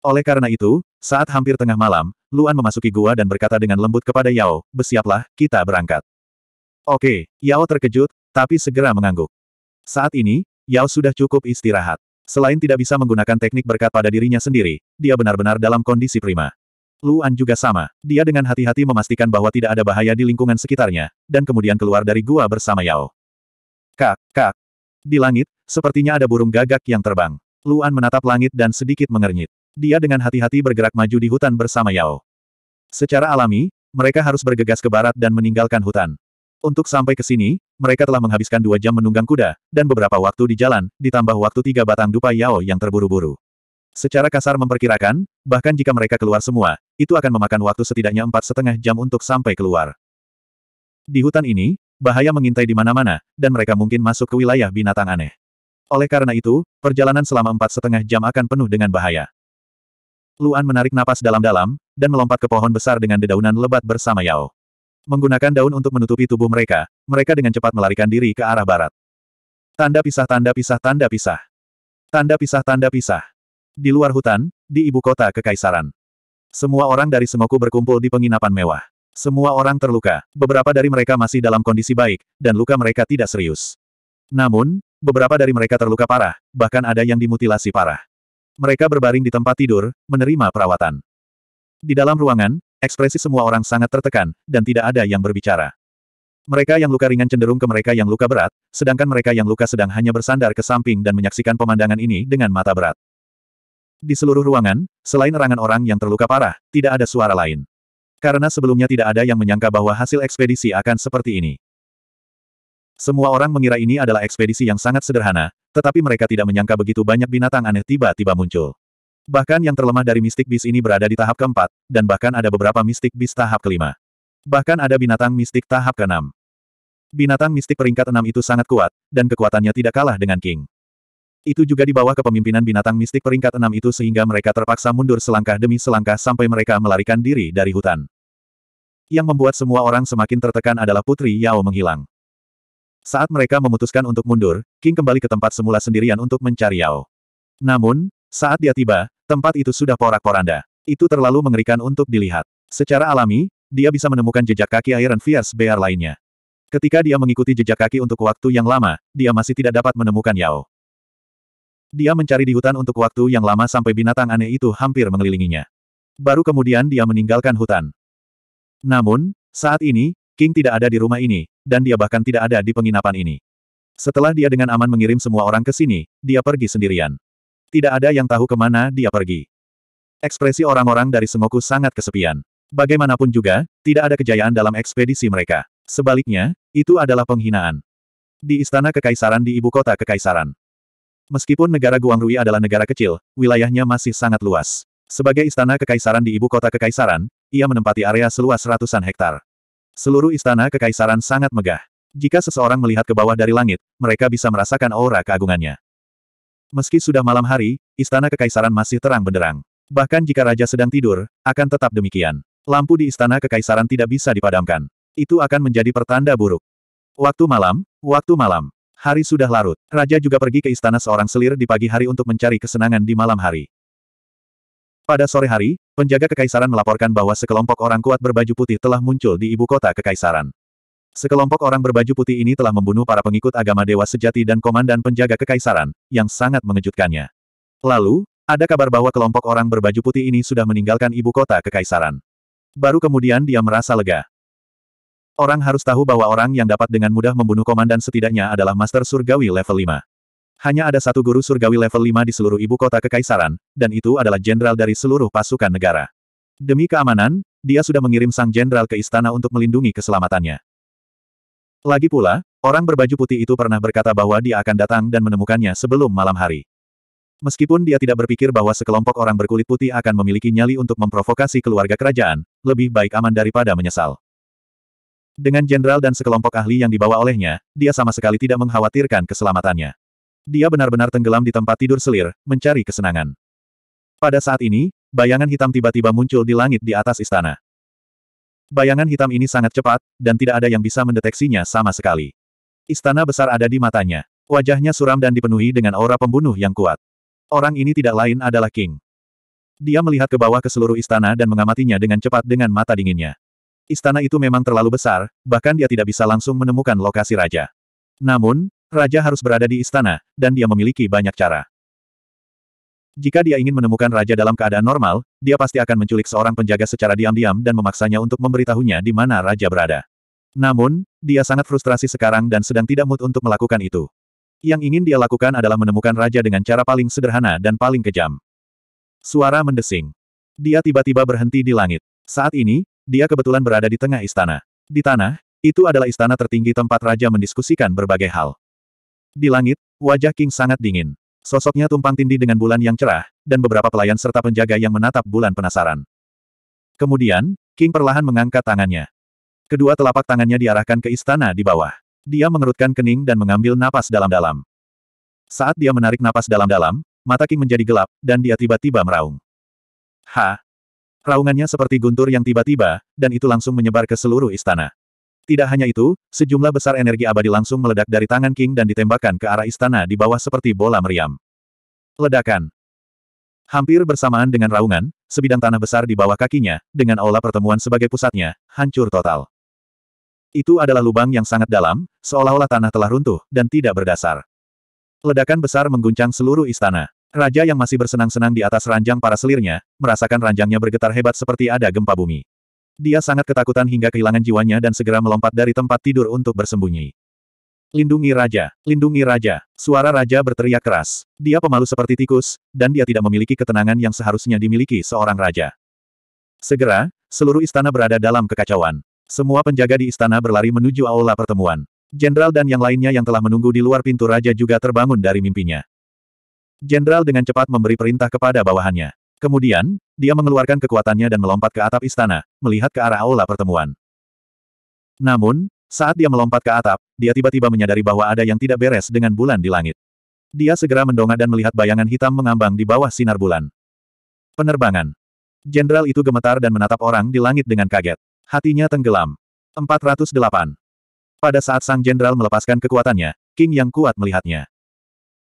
Speaker 1: Oleh karena itu, saat hampir tengah malam, Luan memasuki gua dan berkata dengan lembut kepada Yao, bersiaplah, kita berangkat. Oke, Yao terkejut, tapi segera mengangguk. Saat ini, Yao sudah cukup istirahat. Selain tidak bisa menggunakan teknik berkat pada dirinya sendiri, dia benar-benar dalam kondisi prima. Luan juga sama. Dia dengan hati-hati memastikan bahwa tidak ada bahaya di lingkungan sekitarnya, dan kemudian keluar dari gua bersama Yao. Kak, kak, di langit, sepertinya ada burung gagak yang terbang. Luan menatap langit dan sedikit mengernyit. Dia dengan hati-hati bergerak maju di hutan bersama Yao. Secara alami, mereka harus bergegas ke barat dan meninggalkan hutan. Untuk sampai ke sini, mereka telah menghabiskan dua jam menunggang kuda, dan beberapa waktu di jalan, ditambah waktu tiga batang dupa Yao yang terburu-buru. Secara kasar memperkirakan, bahkan jika mereka keluar semua, itu akan memakan waktu setidaknya empat setengah jam untuk sampai keluar. Di hutan ini, bahaya mengintai di mana-mana, dan mereka mungkin masuk ke wilayah binatang aneh. Oleh karena itu, perjalanan selama empat setengah jam akan penuh dengan bahaya. Luan menarik napas dalam-dalam, dan melompat ke pohon besar dengan dedaunan lebat bersama Yao. Menggunakan daun untuk menutupi tubuh mereka, mereka dengan cepat melarikan diri ke arah barat. Tanda pisah tanda pisah tanda pisah. Tanda pisah tanda pisah. Di luar hutan, di ibu kota kekaisaran. Semua orang dari Semoku berkumpul di penginapan mewah. Semua orang terluka, beberapa dari mereka masih dalam kondisi baik, dan luka mereka tidak serius. Namun, beberapa dari mereka terluka parah, bahkan ada yang dimutilasi parah. Mereka berbaring di tempat tidur, menerima perawatan. Di dalam ruangan, ekspresi semua orang sangat tertekan, dan tidak ada yang berbicara. Mereka yang luka ringan cenderung ke mereka yang luka berat, sedangkan mereka yang luka sedang hanya bersandar ke samping dan menyaksikan pemandangan ini dengan mata berat. Di seluruh ruangan, selain erangan orang yang terluka parah, tidak ada suara lain karena sebelumnya tidak ada yang menyangka bahwa hasil ekspedisi akan seperti ini. Semua orang mengira ini adalah ekspedisi yang sangat sederhana, tetapi mereka tidak menyangka begitu banyak binatang aneh tiba-tiba muncul. Bahkan yang terlemah dari mistik bis ini berada di tahap keempat, dan bahkan ada beberapa mistik bis tahap kelima. Bahkan ada binatang mistik tahap keenam. Binatang mistik peringkat enam itu sangat kuat, dan kekuatannya tidak kalah dengan King. Itu juga di bawah kepemimpinan binatang mistik peringkat enam itu sehingga mereka terpaksa mundur selangkah demi selangkah sampai mereka melarikan diri dari hutan. Yang membuat semua orang semakin tertekan adalah Putri Yao menghilang. Saat mereka memutuskan untuk mundur, King kembali ke tempat semula sendirian untuk mencari Yao. Namun, saat dia tiba, tempat itu sudah porak-poranda. Itu terlalu mengerikan untuk dilihat. Secara alami, dia bisa menemukan jejak kaki Iron Fierce Bear lainnya. Ketika dia mengikuti jejak kaki untuk waktu yang lama, dia masih tidak dapat menemukan Yao. Dia mencari di hutan untuk waktu yang lama sampai binatang aneh itu hampir mengelilinginya. Baru kemudian dia meninggalkan hutan. Namun, saat ini, King tidak ada di rumah ini, dan dia bahkan tidak ada di penginapan ini. Setelah dia dengan aman mengirim semua orang ke sini, dia pergi sendirian. Tidak ada yang tahu kemana dia pergi. Ekspresi orang-orang dari Semoku sangat kesepian. Bagaimanapun juga, tidak ada kejayaan dalam ekspedisi mereka. Sebaliknya, itu adalah penghinaan. Di Istana Kekaisaran di Ibu Kota Kekaisaran. Meskipun negara Guangrui adalah negara kecil, wilayahnya masih sangat luas. Sebagai istana kekaisaran di ibu kota kekaisaran, ia menempati area seluas ratusan hektar. Seluruh istana kekaisaran sangat megah. Jika seseorang melihat ke bawah dari langit, mereka bisa merasakan aura keagungannya. Meski sudah malam hari, istana kekaisaran masih terang benderang. Bahkan jika raja sedang tidur, akan tetap demikian. Lampu di istana kekaisaran tidak bisa dipadamkan. Itu akan menjadi pertanda buruk. Waktu malam, waktu malam. Hari sudah larut. Raja juga pergi ke istana seorang selir di pagi hari untuk mencari kesenangan di malam hari. Pada sore hari, Penjaga kekaisaran melaporkan bahwa sekelompok orang kuat berbaju putih telah muncul di ibu kota kekaisaran. Sekelompok orang berbaju putih ini telah membunuh para pengikut agama dewa sejati dan komandan penjaga kekaisaran, yang sangat mengejutkannya. Lalu, ada kabar bahwa kelompok orang berbaju putih ini sudah meninggalkan ibu kota kekaisaran. Baru kemudian dia merasa lega. Orang harus tahu bahwa orang yang dapat dengan mudah membunuh komandan setidaknya adalah Master Surgawi level 5. Hanya ada satu guru surgawi level 5 di seluruh ibu kota kekaisaran, dan itu adalah jenderal dari seluruh pasukan negara. Demi keamanan, dia sudah mengirim sang jenderal ke istana untuk melindungi keselamatannya. Lagi pula, orang berbaju putih itu pernah berkata bahwa dia akan datang dan menemukannya sebelum malam hari. Meskipun dia tidak berpikir bahwa sekelompok orang berkulit putih akan memiliki nyali untuk memprovokasi keluarga kerajaan, lebih baik aman daripada menyesal. Dengan jenderal dan sekelompok ahli yang dibawa olehnya, dia sama sekali tidak mengkhawatirkan keselamatannya. Dia benar-benar tenggelam di tempat tidur selir, mencari kesenangan. Pada saat ini, bayangan hitam tiba-tiba muncul di langit di atas istana. Bayangan hitam ini sangat cepat, dan tidak ada yang bisa mendeteksinya sama sekali. Istana besar ada di matanya. Wajahnya suram dan dipenuhi dengan aura pembunuh yang kuat. Orang ini tidak lain adalah King. Dia melihat ke bawah ke seluruh istana dan mengamatinya dengan cepat dengan mata dinginnya. Istana itu memang terlalu besar, bahkan dia tidak bisa langsung menemukan lokasi raja. Namun, Raja harus berada di istana, dan dia memiliki banyak cara. Jika dia ingin menemukan raja dalam keadaan normal, dia pasti akan menculik seorang penjaga secara diam-diam dan memaksanya untuk memberitahunya di mana raja berada. Namun, dia sangat frustrasi sekarang dan sedang tidak mood untuk melakukan itu. Yang ingin dia lakukan adalah menemukan raja dengan cara paling sederhana dan paling kejam. Suara mendesing. Dia tiba-tiba berhenti di langit. Saat ini, dia kebetulan berada di tengah istana. Di tanah, itu adalah istana tertinggi tempat raja mendiskusikan berbagai hal. Di langit, wajah King sangat dingin. Sosoknya tumpang tindih dengan bulan yang cerah, dan beberapa pelayan serta penjaga yang menatap bulan penasaran. Kemudian, King perlahan mengangkat tangannya. Kedua telapak tangannya diarahkan ke istana di bawah. Dia mengerutkan kening dan mengambil napas dalam-dalam. Saat dia menarik napas dalam-dalam, mata King menjadi gelap, dan dia tiba-tiba meraung. Ha! Raungannya seperti guntur yang tiba-tiba, dan itu langsung menyebar ke seluruh istana. Tidak hanya itu, sejumlah besar energi abadi langsung meledak dari tangan King dan ditembakkan ke arah istana di bawah seperti bola meriam. Ledakan. Hampir bersamaan dengan raungan, sebidang tanah besar di bawah kakinya, dengan aula pertemuan sebagai pusatnya, hancur total. Itu adalah lubang yang sangat dalam, seolah-olah tanah telah runtuh, dan tidak berdasar. Ledakan besar mengguncang seluruh istana. Raja yang masih bersenang-senang di atas ranjang para selirnya, merasakan ranjangnya bergetar hebat seperti ada gempa bumi. Dia sangat ketakutan hingga kehilangan jiwanya dan segera melompat dari tempat tidur untuk bersembunyi. Lindungi Raja! Lindungi Raja! Suara Raja berteriak keras. Dia pemalu seperti tikus, dan dia tidak memiliki ketenangan yang seharusnya dimiliki seorang raja. Segera, seluruh istana berada dalam kekacauan. Semua penjaga di istana berlari menuju aula pertemuan. Jenderal dan yang lainnya yang telah menunggu di luar pintu raja juga terbangun dari mimpinya. Jenderal dengan cepat memberi perintah kepada bawahannya. Kemudian, dia mengeluarkan kekuatannya dan melompat ke atap istana, melihat ke arah aula pertemuan. Namun, saat dia melompat ke atap, dia tiba-tiba menyadari bahwa ada yang tidak beres dengan bulan di langit. Dia segera mendongak dan melihat bayangan hitam mengambang di bawah sinar bulan. Penerbangan. Jenderal itu gemetar dan menatap orang di langit dengan kaget. Hatinya tenggelam. 408. Pada saat sang jenderal melepaskan kekuatannya, King yang kuat melihatnya.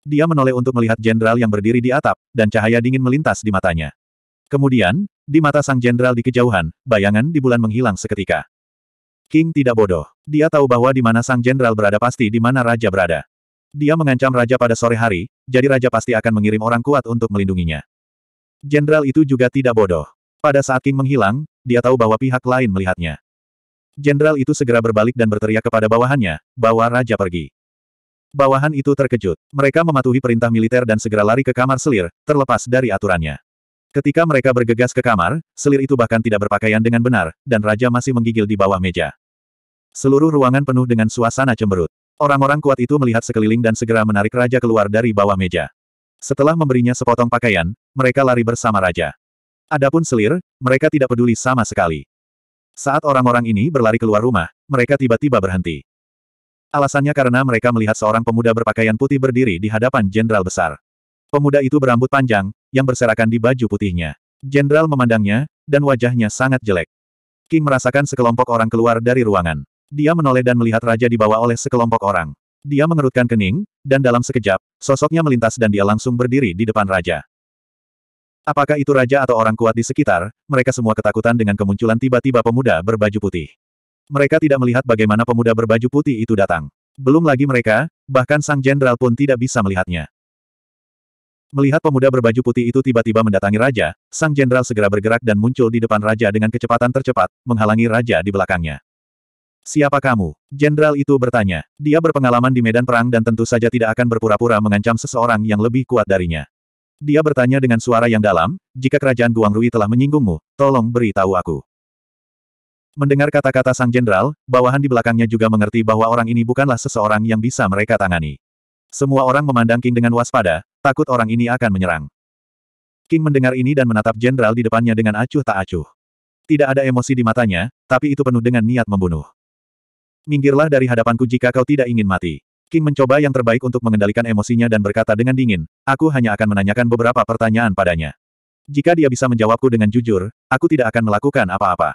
Speaker 1: Dia menoleh untuk melihat jenderal yang berdiri di atap, dan cahaya dingin melintas di matanya. Kemudian, di mata sang jenderal di kejauhan, bayangan di bulan menghilang seketika. King tidak bodoh. Dia tahu bahwa di mana sang jenderal berada pasti di mana raja berada. Dia mengancam raja pada sore hari, jadi raja pasti akan mengirim orang kuat untuk melindunginya. Jenderal itu juga tidak bodoh. Pada saat King menghilang, dia tahu bahwa pihak lain melihatnya. Jenderal itu segera berbalik dan berteriak kepada bawahannya, bahwa raja pergi. Bawahan itu terkejut. Mereka mematuhi perintah militer dan segera lari ke kamar selir, terlepas dari aturannya. Ketika mereka bergegas ke kamar, selir itu bahkan tidak berpakaian dengan benar, dan raja masih menggigil di bawah meja. Seluruh ruangan penuh dengan suasana cemberut. Orang-orang kuat itu melihat sekeliling dan segera menarik raja keluar dari bawah meja. Setelah memberinya sepotong pakaian, mereka lari bersama raja. Adapun selir, mereka tidak peduli sama sekali. Saat orang-orang ini berlari keluar rumah, mereka tiba-tiba berhenti. Alasannya karena mereka melihat seorang pemuda berpakaian putih berdiri di hadapan jenderal besar. Pemuda itu berambut panjang, yang berserakan di baju putihnya. Jenderal memandangnya, dan wajahnya sangat jelek. King merasakan sekelompok orang keluar dari ruangan. Dia menoleh dan melihat raja dibawa oleh sekelompok orang. Dia mengerutkan kening, dan dalam sekejap, sosoknya melintas dan dia langsung berdiri di depan raja. Apakah itu raja atau orang kuat di sekitar, mereka semua ketakutan dengan kemunculan tiba-tiba pemuda berbaju putih. Mereka tidak melihat bagaimana pemuda berbaju putih itu datang. Belum lagi mereka, bahkan sang jenderal pun tidak bisa melihatnya. Melihat pemuda berbaju putih itu tiba-tiba mendatangi raja, sang jenderal segera bergerak dan muncul di depan raja dengan kecepatan tercepat, menghalangi raja di belakangnya. Siapa kamu? Jenderal itu bertanya. Dia berpengalaman di medan perang dan tentu saja tidak akan berpura-pura mengancam seseorang yang lebih kuat darinya. Dia bertanya dengan suara yang dalam, jika kerajaan Guangrui telah menyinggungmu, tolong beritahu aku. Mendengar kata-kata sang jenderal, bawahan di belakangnya juga mengerti bahwa orang ini bukanlah seseorang yang bisa mereka tangani. Semua orang memandang King dengan waspada, takut orang ini akan menyerang. King mendengar ini dan menatap jenderal di depannya dengan acuh tak acuh. Tidak ada emosi di matanya, tapi itu penuh dengan niat membunuh. Minggirlah dari hadapanku jika kau tidak ingin mati. King mencoba yang terbaik untuk mengendalikan emosinya dan berkata dengan dingin, aku hanya akan menanyakan beberapa pertanyaan padanya. Jika dia bisa menjawabku dengan jujur, aku tidak akan melakukan apa-apa.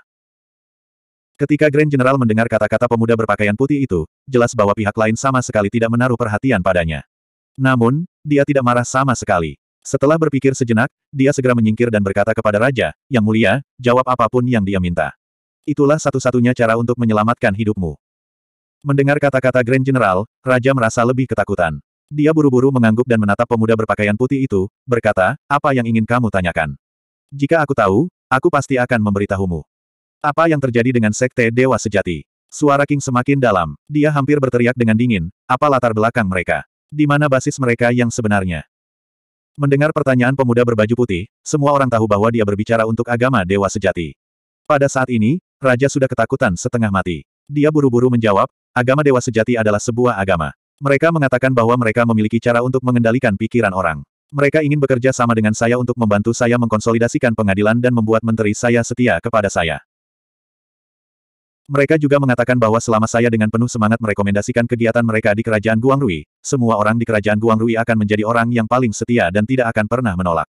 Speaker 1: Ketika Grand General mendengar kata-kata pemuda berpakaian putih itu, jelas bahwa pihak lain sama sekali tidak menaruh perhatian padanya. Namun, dia tidak marah sama sekali. Setelah berpikir sejenak, dia segera menyingkir dan berkata kepada Raja, Yang mulia, jawab apapun yang dia minta. Itulah satu-satunya cara untuk menyelamatkan hidupmu. Mendengar kata-kata Grand General, Raja merasa lebih ketakutan. Dia buru-buru mengangguk dan menatap pemuda berpakaian putih itu, berkata, apa yang ingin kamu tanyakan? Jika aku tahu, aku pasti akan memberitahumu. Apa yang terjadi dengan Sekte Dewa Sejati? Suara King semakin dalam, dia hampir berteriak dengan dingin, apa latar belakang mereka? Di mana basis mereka yang sebenarnya? Mendengar pertanyaan pemuda berbaju putih, semua orang tahu bahwa dia berbicara untuk agama Dewa Sejati. Pada saat ini, Raja sudah ketakutan setengah mati. Dia buru-buru menjawab, agama Dewa Sejati adalah sebuah agama. Mereka mengatakan bahwa mereka memiliki cara untuk mengendalikan pikiran orang. Mereka ingin bekerja sama dengan saya untuk membantu saya mengkonsolidasikan pengadilan dan membuat menteri saya setia kepada saya. Mereka juga mengatakan bahwa selama saya dengan penuh semangat merekomendasikan kegiatan mereka di Kerajaan Guangrui, semua orang di Kerajaan Guangrui akan menjadi orang yang paling setia dan tidak akan pernah menolak.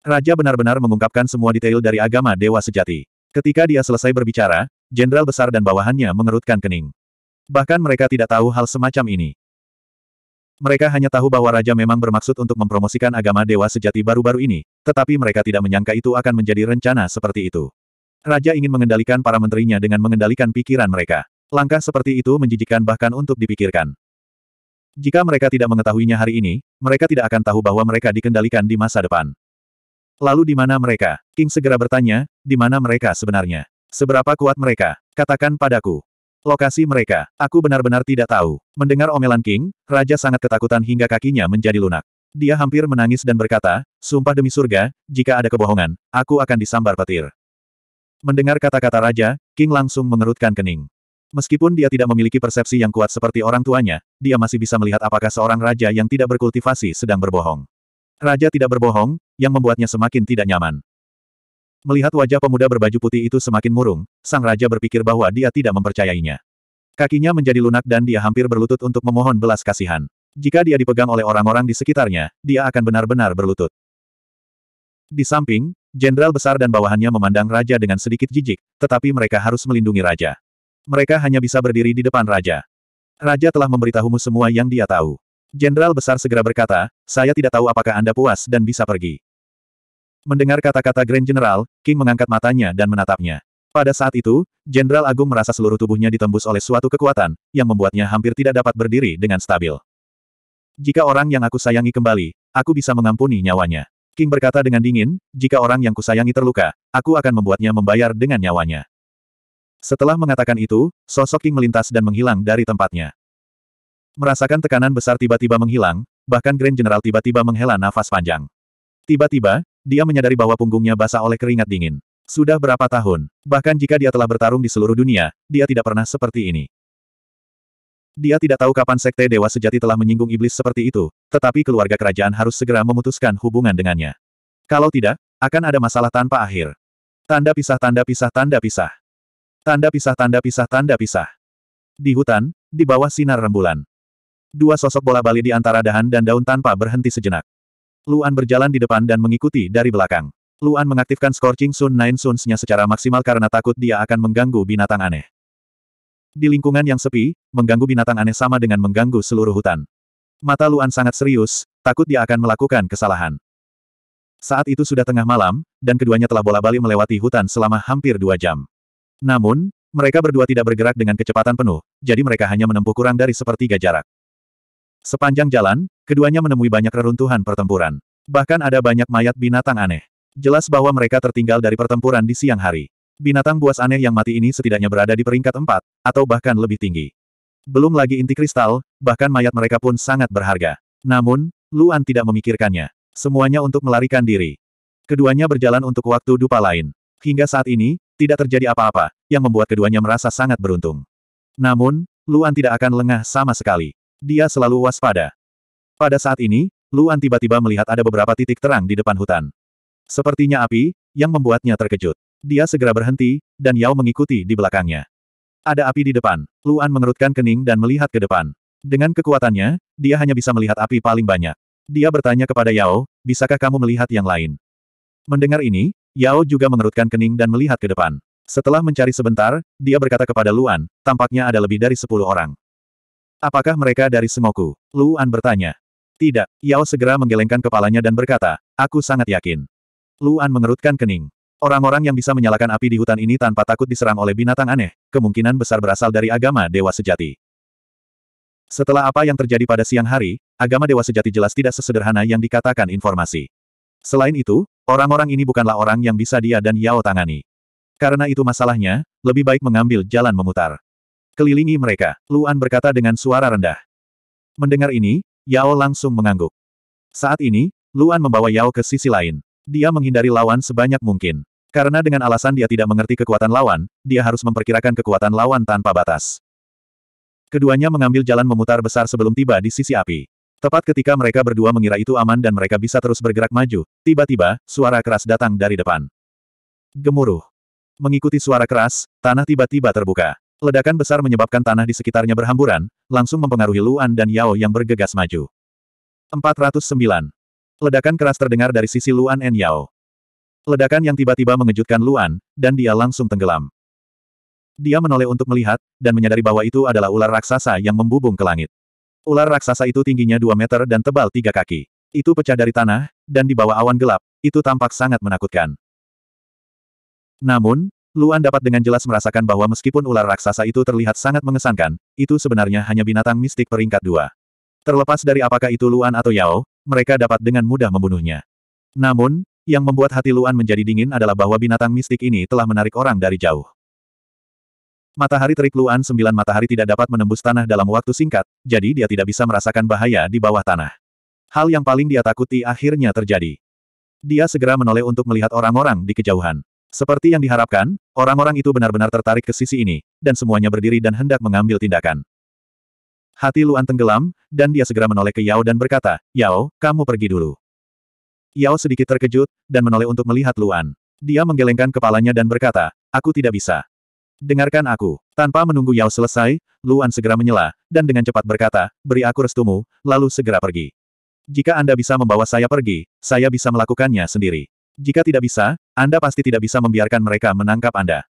Speaker 1: Raja benar-benar mengungkapkan semua detail dari agama Dewa Sejati. Ketika dia selesai berbicara, jenderal besar dan bawahannya mengerutkan kening. Bahkan mereka tidak tahu hal semacam ini. Mereka hanya tahu bahwa Raja memang bermaksud untuk mempromosikan agama Dewa Sejati baru-baru ini, tetapi mereka tidak menyangka itu akan menjadi rencana seperti itu. Raja ingin mengendalikan para menterinya dengan mengendalikan pikiran mereka. Langkah seperti itu menjijikkan bahkan untuk dipikirkan. Jika mereka tidak mengetahuinya hari ini, mereka tidak akan tahu bahwa mereka dikendalikan di masa depan. Lalu di mana mereka? King segera bertanya, di mana mereka sebenarnya? Seberapa kuat mereka? Katakan padaku. Lokasi mereka, aku benar-benar tidak tahu. Mendengar omelan King, Raja sangat ketakutan hingga kakinya menjadi lunak. Dia hampir menangis dan berkata, Sumpah demi surga, jika ada kebohongan, aku akan disambar petir. Mendengar kata-kata raja, King langsung mengerutkan kening. Meskipun dia tidak memiliki persepsi yang kuat seperti orang tuanya, dia masih bisa melihat apakah seorang raja yang tidak berkultivasi sedang berbohong. Raja tidak berbohong, yang membuatnya semakin tidak nyaman. Melihat wajah pemuda berbaju putih itu semakin murung, sang raja berpikir bahwa dia tidak mempercayainya. Kakinya menjadi lunak dan dia hampir berlutut untuk memohon belas kasihan. Jika dia dipegang oleh orang-orang di sekitarnya, dia akan benar-benar berlutut. Di samping, Jenderal besar dan bawahannya memandang raja dengan sedikit jijik, tetapi mereka harus melindungi raja. Mereka hanya bisa berdiri di depan raja. Raja telah memberitahumu semua yang dia tahu. Jenderal besar segera berkata, saya tidak tahu apakah Anda puas dan bisa pergi. Mendengar kata-kata Grand General, King mengangkat matanya dan menatapnya. Pada saat itu, Jenderal Agung merasa seluruh tubuhnya ditembus oleh suatu kekuatan, yang membuatnya hampir tidak dapat berdiri dengan stabil. Jika orang yang aku sayangi kembali, aku bisa mengampuni nyawanya. King berkata dengan dingin, jika orang yang kusayangi terluka, aku akan membuatnya membayar dengan nyawanya. Setelah mengatakan itu, sosok King melintas dan menghilang dari tempatnya. Merasakan tekanan besar tiba-tiba menghilang, bahkan Grand General tiba-tiba menghela nafas panjang. Tiba-tiba, dia menyadari bahwa punggungnya basah oleh keringat dingin. Sudah berapa tahun, bahkan jika dia telah bertarung di seluruh dunia, dia tidak pernah seperti ini. Dia tidak tahu kapan Sekte Dewa Sejati telah menyinggung iblis seperti itu, tetapi keluarga kerajaan harus segera memutuskan hubungan dengannya. Kalau tidak, akan ada masalah tanpa akhir. Tanda pisah tanda pisah tanda pisah. Tanda pisah tanda pisah tanda pisah. Di hutan, di bawah sinar rembulan. Dua sosok bola bali di antara dahan dan daun tanpa berhenti sejenak. Luan berjalan di depan dan mengikuti dari belakang. Luan mengaktifkan Scorching Sun Nine Suns-nya secara maksimal karena takut dia akan mengganggu binatang aneh. Di lingkungan yang sepi, mengganggu binatang aneh sama dengan mengganggu seluruh hutan. Mata Luan sangat serius, takut dia akan melakukan kesalahan. Saat itu sudah tengah malam, dan keduanya telah bola balik melewati hutan selama hampir dua jam. Namun, mereka berdua tidak bergerak dengan kecepatan penuh, jadi mereka hanya menempuh kurang dari sepertiga jarak. Sepanjang jalan, keduanya menemui banyak reruntuhan pertempuran. Bahkan ada banyak mayat binatang aneh. Jelas bahwa mereka tertinggal dari pertempuran di siang hari. Binatang buas aneh yang mati ini setidaknya berada di peringkat empat, atau bahkan lebih tinggi. Belum lagi inti kristal, bahkan mayat mereka pun sangat berharga. Namun, Luan tidak memikirkannya. Semuanya untuk melarikan diri. Keduanya berjalan untuk waktu dupa lain. Hingga saat ini, tidak terjadi apa-apa, yang membuat keduanya merasa sangat beruntung. Namun, Luan tidak akan lengah sama sekali. Dia selalu waspada. Pada saat ini, Luan tiba-tiba melihat ada beberapa titik terang di depan hutan. Sepertinya api, yang membuatnya terkejut. Dia segera berhenti, dan Yao mengikuti di belakangnya. Ada api di depan. Luan mengerutkan kening dan melihat ke depan. Dengan kekuatannya, dia hanya bisa melihat api paling banyak. Dia bertanya kepada Yao, bisakah kamu melihat yang lain? Mendengar ini, Yao juga mengerutkan kening dan melihat ke depan. Setelah mencari sebentar, dia berkata kepada Luan, tampaknya ada lebih dari sepuluh orang. Apakah mereka dari Sengoku? Luan bertanya. Tidak, Yao segera menggelengkan kepalanya dan berkata, aku sangat yakin. Luan mengerutkan kening. Orang-orang yang bisa menyalakan api di hutan ini tanpa takut diserang oleh binatang aneh, kemungkinan besar berasal dari agama dewa sejati. Setelah apa yang terjadi pada siang hari, agama dewa sejati jelas tidak sesederhana yang dikatakan informasi. Selain itu, orang-orang ini bukanlah orang yang bisa dia dan Yao tangani. Karena itu masalahnya, lebih baik mengambil jalan memutar. Kelilingi mereka, Luan berkata dengan suara rendah. Mendengar ini, Yao langsung mengangguk. Saat ini, Luan membawa Yao ke sisi lain. Dia menghindari lawan sebanyak mungkin. Karena dengan alasan dia tidak mengerti kekuatan lawan, dia harus memperkirakan kekuatan lawan tanpa batas. Keduanya mengambil jalan memutar besar sebelum tiba di sisi api. Tepat ketika mereka berdua mengira itu aman dan mereka bisa terus bergerak maju, tiba-tiba, suara keras datang dari depan. Gemuruh. Mengikuti suara keras, tanah tiba-tiba terbuka. Ledakan besar menyebabkan tanah di sekitarnya berhamburan, langsung mempengaruhi Luan dan Yao yang bergegas maju. 409. Ledakan keras terdengar dari sisi Luan En Yao. Ledakan yang tiba-tiba mengejutkan Luan, dan dia langsung tenggelam. Dia menoleh untuk melihat, dan menyadari bahwa itu adalah ular raksasa yang membubung ke langit. Ular raksasa itu tingginya 2 meter dan tebal tiga kaki. Itu pecah dari tanah, dan di bawah awan gelap, itu tampak sangat menakutkan. Namun, Luan dapat dengan jelas merasakan bahwa meskipun ular raksasa itu terlihat sangat mengesankan, itu sebenarnya hanya binatang mistik peringkat dua. Terlepas dari apakah itu Luan atau Yao, mereka dapat dengan mudah membunuhnya. Namun, yang membuat hati Luan menjadi dingin adalah bahwa binatang mistik ini telah menarik orang dari jauh. Matahari terik Luan sembilan matahari tidak dapat menembus tanah dalam waktu singkat, jadi dia tidak bisa merasakan bahaya di bawah tanah. Hal yang paling dia takuti akhirnya terjadi. Dia segera menoleh untuk melihat orang-orang di kejauhan. Seperti yang diharapkan, orang-orang itu benar-benar tertarik ke sisi ini, dan semuanya berdiri dan hendak mengambil tindakan. Hati Luan tenggelam, dan dia segera menoleh ke Yao dan berkata, Yao, kamu pergi dulu. Yao sedikit terkejut, dan menoleh untuk melihat Luan. Dia menggelengkan kepalanya dan berkata, aku tidak bisa. Dengarkan aku. Tanpa menunggu Yao selesai, Luan segera menyela, dan dengan cepat berkata, beri aku restumu, lalu segera pergi. Jika Anda bisa membawa saya pergi, saya bisa melakukannya sendiri. Jika tidak bisa, Anda pasti tidak bisa membiarkan mereka menangkap Anda.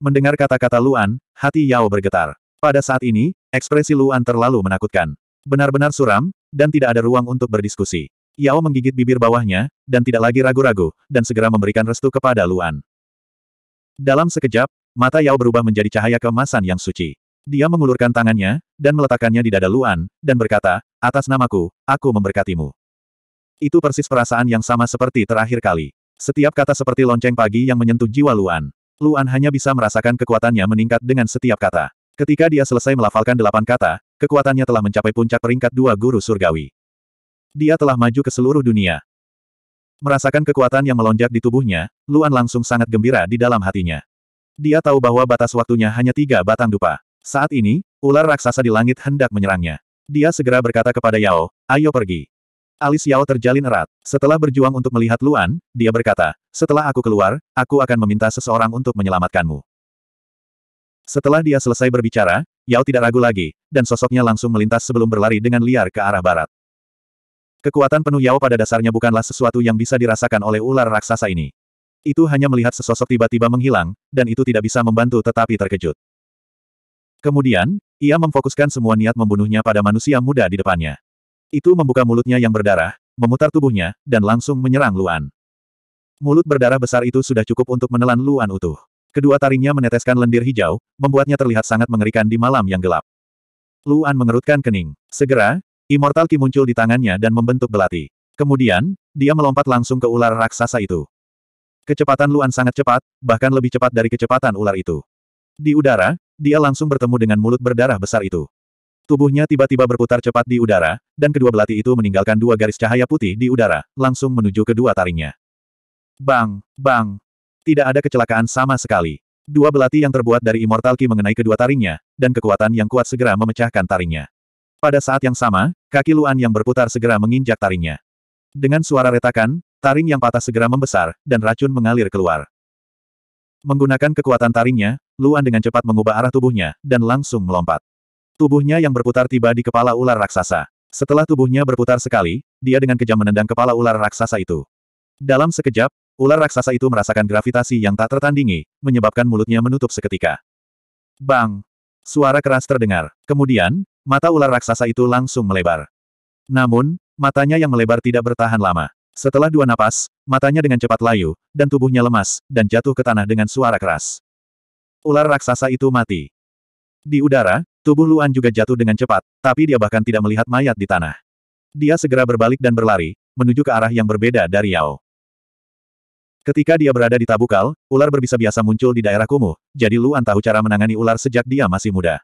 Speaker 1: Mendengar kata-kata Luan, hati Yao bergetar. Pada saat ini, Ekspresi Luan terlalu menakutkan. Benar-benar suram, dan tidak ada ruang untuk berdiskusi. Yao menggigit bibir bawahnya, dan tidak lagi ragu-ragu, dan segera memberikan restu kepada Luan. Dalam sekejap, mata Yao berubah menjadi cahaya kemasan yang suci. Dia mengulurkan tangannya, dan meletakkannya di dada Luan, dan berkata, atas namaku, aku memberkatimu. Itu persis perasaan yang sama seperti terakhir kali. Setiap kata seperti lonceng pagi yang menyentuh jiwa Luan. Luan hanya bisa merasakan kekuatannya meningkat dengan setiap kata. Ketika dia selesai melafalkan delapan kata, kekuatannya telah mencapai puncak peringkat dua guru surgawi. Dia telah maju ke seluruh dunia. Merasakan kekuatan yang melonjak di tubuhnya, Luan langsung sangat gembira di dalam hatinya. Dia tahu bahwa batas waktunya hanya tiga batang dupa. Saat ini, ular raksasa di langit hendak menyerangnya. Dia segera berkata kepada Yao, ayo pergi. Alis Yao terjalin erat. Setelah berjuang untuk melihat Luan, dia berkata, setelah aku keluar, aku akan meminta seseorang untuk menyelamatkanmu. Setelah dia selesai berbicara, Yao tidak ragu lagi, dan sosoknya langsung melintas sebelum berlari dengan liar ke arah barat. Kekuatan penuh Yao pada dasarnya bukanlah sesuatu yang bisa dirasakan oleh ular raksasa ini. Itu hanya melihat sesosok tiba-tiba menghilang, dan itu tidak bisa membantu tetapi terkejut. Kemudian, ia memfokuskan semua niat membunuhnya pada manusia muda di depannya. Itu membuka mulutnya yang berdarah, memutar tubuhnya, dan langsung menyerang Luan. Mulut berdarah besar itu sudah cukup untuk menelan Luan utuh. Kedua taringnya meneteskan lendir hijau, membuatnya terlihat sangat mengerikan di malam yang gelap. Luan mengerutkan kening. Segera, Immortal Ki muncul di tangannya dan membentuk belati. Kemudian, dia melompat langsung ke ular raksasa itu. Kecepatan Luan sangat cepat, bahkan lebih cepat dari kecepatan ular itu. Di udara, dia langsung bertemu dengan mulut berdarah besar itu. Tubuhnya tiba-tiba berputar cepat di udara, dan kedua belati itu meninggalkan dua garis cahaya putih di udara, langsung menuju kedua taringnya. Bang, bang, tidak ada kecelakaan sama sekali. Dua belati yang terbuat dari Immortal Ki mengenai kedua taringnya, dan kekuatan yang kuat segera memecahkan taringnya. Pada saat yang sama, kaki Luan yang berputar segera menginjak taringnya. Dengan suara retakan, taring yang patah segera membesar, dan racun mengalir keluar. Menggunakan kekuatan taringnya, Luan dengan cepat mengubah arah tubuhnya, dan langsung melompat. Tubuhnya yang berputar tiba di kepala ular raksasa. Setelah tubuhnya berputar sekali, dia dengan kejam menendang kepala ular raksasa itu. Dalam sekejap, Ular raksasa itu merasakan gravitasi yang tak tertandingi, menyebabkan mulutnya menutup seketika. Bang! Suara keras terdengar. Kemudian, mata ular raksasa itu langsung melebar. Namun, matanya yang melebar tidak bertahan lama. Setelah dua napas, matanya dengan cepat layu, dan tubuhnya lemas, dan jatuh ke tanah dengan suara keras. Ular raksasa itu mati. Di udara, tubuh Luan juga jatuh dengan cepat, tapi dia bahkan tidak melihat mayat di tanah. Dia segera berbalik dan berlari, menuju ke arah yang berbeda dari Yao. Ketika dia berada di tabukal, ular berbisa biasa muncul di daerah kumuh, jadi Luan tahu cara menangani ular sejak dia masih muda.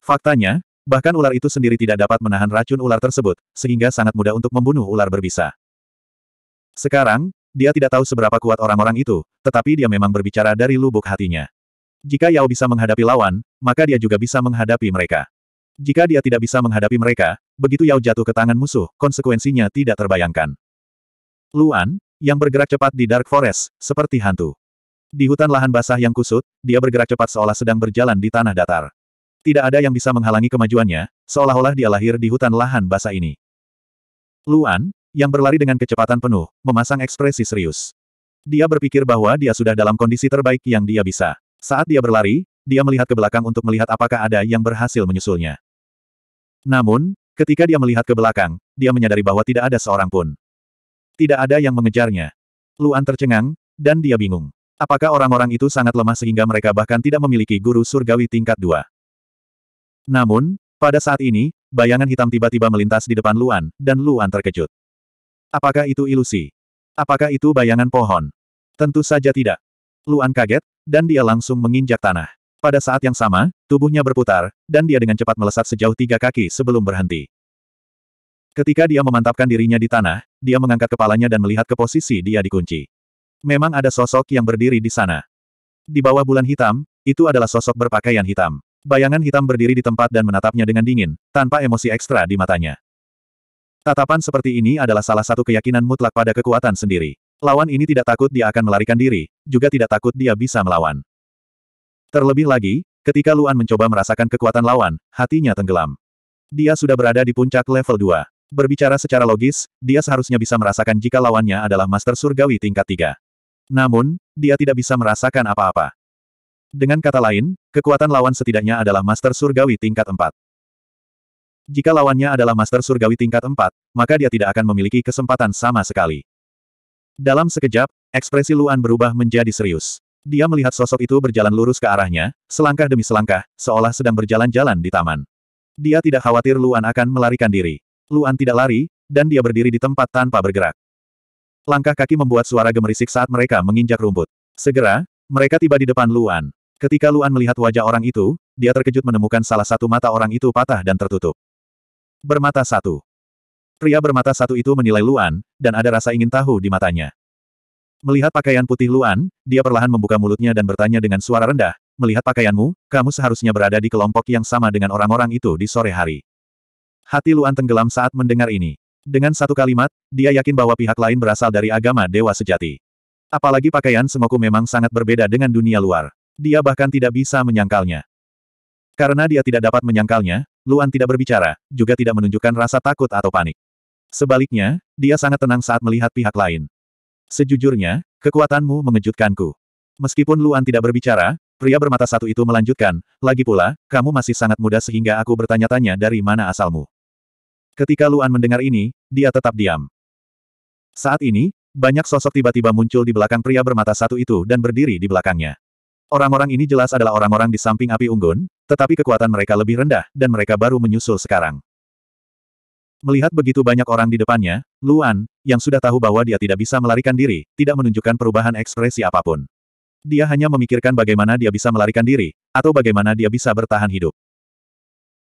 Speaker 1: Faktanya, bahkan ular itu sendiri tidak dapat menahan racun ular tersebut, sehingga sangat mudah untuk membunuh ular berbisa. Sekarang, dia tidak tahu seberapa kuat orang-orang itu, tetapi dia memang berbicara dari lubuk hatinya. Jika Yao bisa menghadapi lawan, maka dia juga bisa menghadapi mereka. Jika dia tidak bisa menghadapi mereka, begitu Yao jatuh ke tangan musuh, konsekuensinya tidak terbayangkan. Luan, yang bergerak cepat di Dark Forest, seperti hantu. Di hutan lahan basah yang kusut, dia bergerak cepat seolah sedang berjalan di tanah datar. Tidak ada yang bisa menghalangi kemajuannya, seolah-olah dia lahir di hutan lahan basah ini. Luan, yang berlari dengan kecepatan penuh, memasang ekspresi serius. Dia berpikir bahwa dia sudah dalam kondisi terbaik yang dia bisa. Saat dia berlari, dia melihat ke belakang untuk melihat apakah ada yang berhasil menyusulnya. Namun, ketika dia melihat ke belakang, dia menyadari bahwa tidak ada seorang pun. Tidak ada yang mengejarnya. Luan tercengang, dan dia bingung. Apakah orang-orang itu sangat lemah sehingga mereka bahkan tidak memiliki guru surgawi tingkat dua? Namun, pada saat ini, bayangan hitam tiba-tiba melintas di depan Luan, dan Luan terkejut. Apakah itu ilusi? Apakah itu bayangan pohon? Tentu saja tidak. Luan kaget, dan dia langsung menginjak tanah. Pada saat yang sama, tubuhnya berputar, dan dia dengan cepat melesat sejauh tiga kaki sebelum berhenti. Ketika dia memantapkan dirinya di tanah, dia mengangkat kepalanya dan melihat ke posisi dia dikunci. Memang ada sosok yang berdiri di sana. Di bawah bulan hitam, itu adalah sosok berpakaian hitam. Bayangan hitam berdiri di tempat dan menatapnya dengan dingin, tanpa emosi ekstra di matanya. Tatapan seperti ini adalah salah satu keyakinan mutlak pada kekuatan sendiri. Lawan ini tidak takut dia akan melarikan diri, juga tidak takut dia bisa melawan. Terlebih lagi, ketika Luan mencoba merasakan kekuatan lawan, hatinya tenggelam. Dia sudah berada di puncak level 2. Berbicara secara logis, dia seharusnya bisa merasakan jika lawannya adalah Master Surgawi tingkat 3. Namun, dia tidak bisa merasakan apa-apa. Dengan kata lain, kekuatan lawan setidaknya adalah Master Surgawi tingkat 4. Jika lawannya adalah Master Surgawi tingkat 4, maka dia tidak akan memiliki kesempatan sama sekali. Dalam sekejap, ekspresi Luan berubah menjadi serius. Dia melihat sosok itu berjalan lurus ke arahnya, selangkah demi selangkah, seolah sedang berjalan-jalan di taman. Dia tidak khawatir Luan akan melarikan diri. Luan tidak lari, dan dia berdiri di tempat tanpa bergerak. Langkah kaki membuat suara gemerisik saat mereka menginjak rumput. Segera, mereka tiba di depan Luan. Ketika Luan melihat wajah orang itu, dia terkejut menemukan salah satu mata orang itu patah dan tertutup. Bermata satu. Pria bermata satu itu menilai Luan, dan ada rasa ingin tahu di matanya. Melihat pakaian putih Luan, dia perlahan membuka mulutnya dan bertanya dengan suara rendah, melihat pakaianmu, kamu seharusnya berada di kelompok yang sama dengan orang-orang itu di sore hari. Hati Luan tenggelam saat mendengar ini. Dengan satu kalimat, dia yakin bahwa pihak lain berasal dari agama dewa sejati. Apalagi pakaian Sengoku memang sangat berbeda dengan dunia luar. Dia bahkan tidak bisa menyangkalnya. Karena dia tidak dapat menyangkalnya, Luan tidak berbicara, juga tidak menunjukkan rasa takut atau panik. Sebaliknya, dia sangat tenang saat melihat pihak lain. Sejujurnya, kekuatanmu mengejutkanku. Meskipun Luan tidak berbicara, pria bermata satu itu melanjutkan, lagi pula, kamu masih sangat muda sehingga aku bertanya-tanya dari mana asalmu. Ketika Luan mendengar ini, dia tetap diam. Saat ini, banyak sosok tiba-tiba muncul di belakang pria bermata satu itu dan berdiri di belakangnya. Orang-orang ini jelas adalah orang-orang di samping api unggun, tetapi kekuatan mereka lebih rendah, dan mereka baru menyusul sekarang. Melihat begitu banyak orang di depannya, Luan, yang sudah tahu bahwa dia tidak bisa melarikan diri, tidak menunjukkan perubahan ekspresi apapun. Dia hanya memikirkan bagaimana dia bisa melarikan diri, atau bagaimana dia bisa bertahan hidup.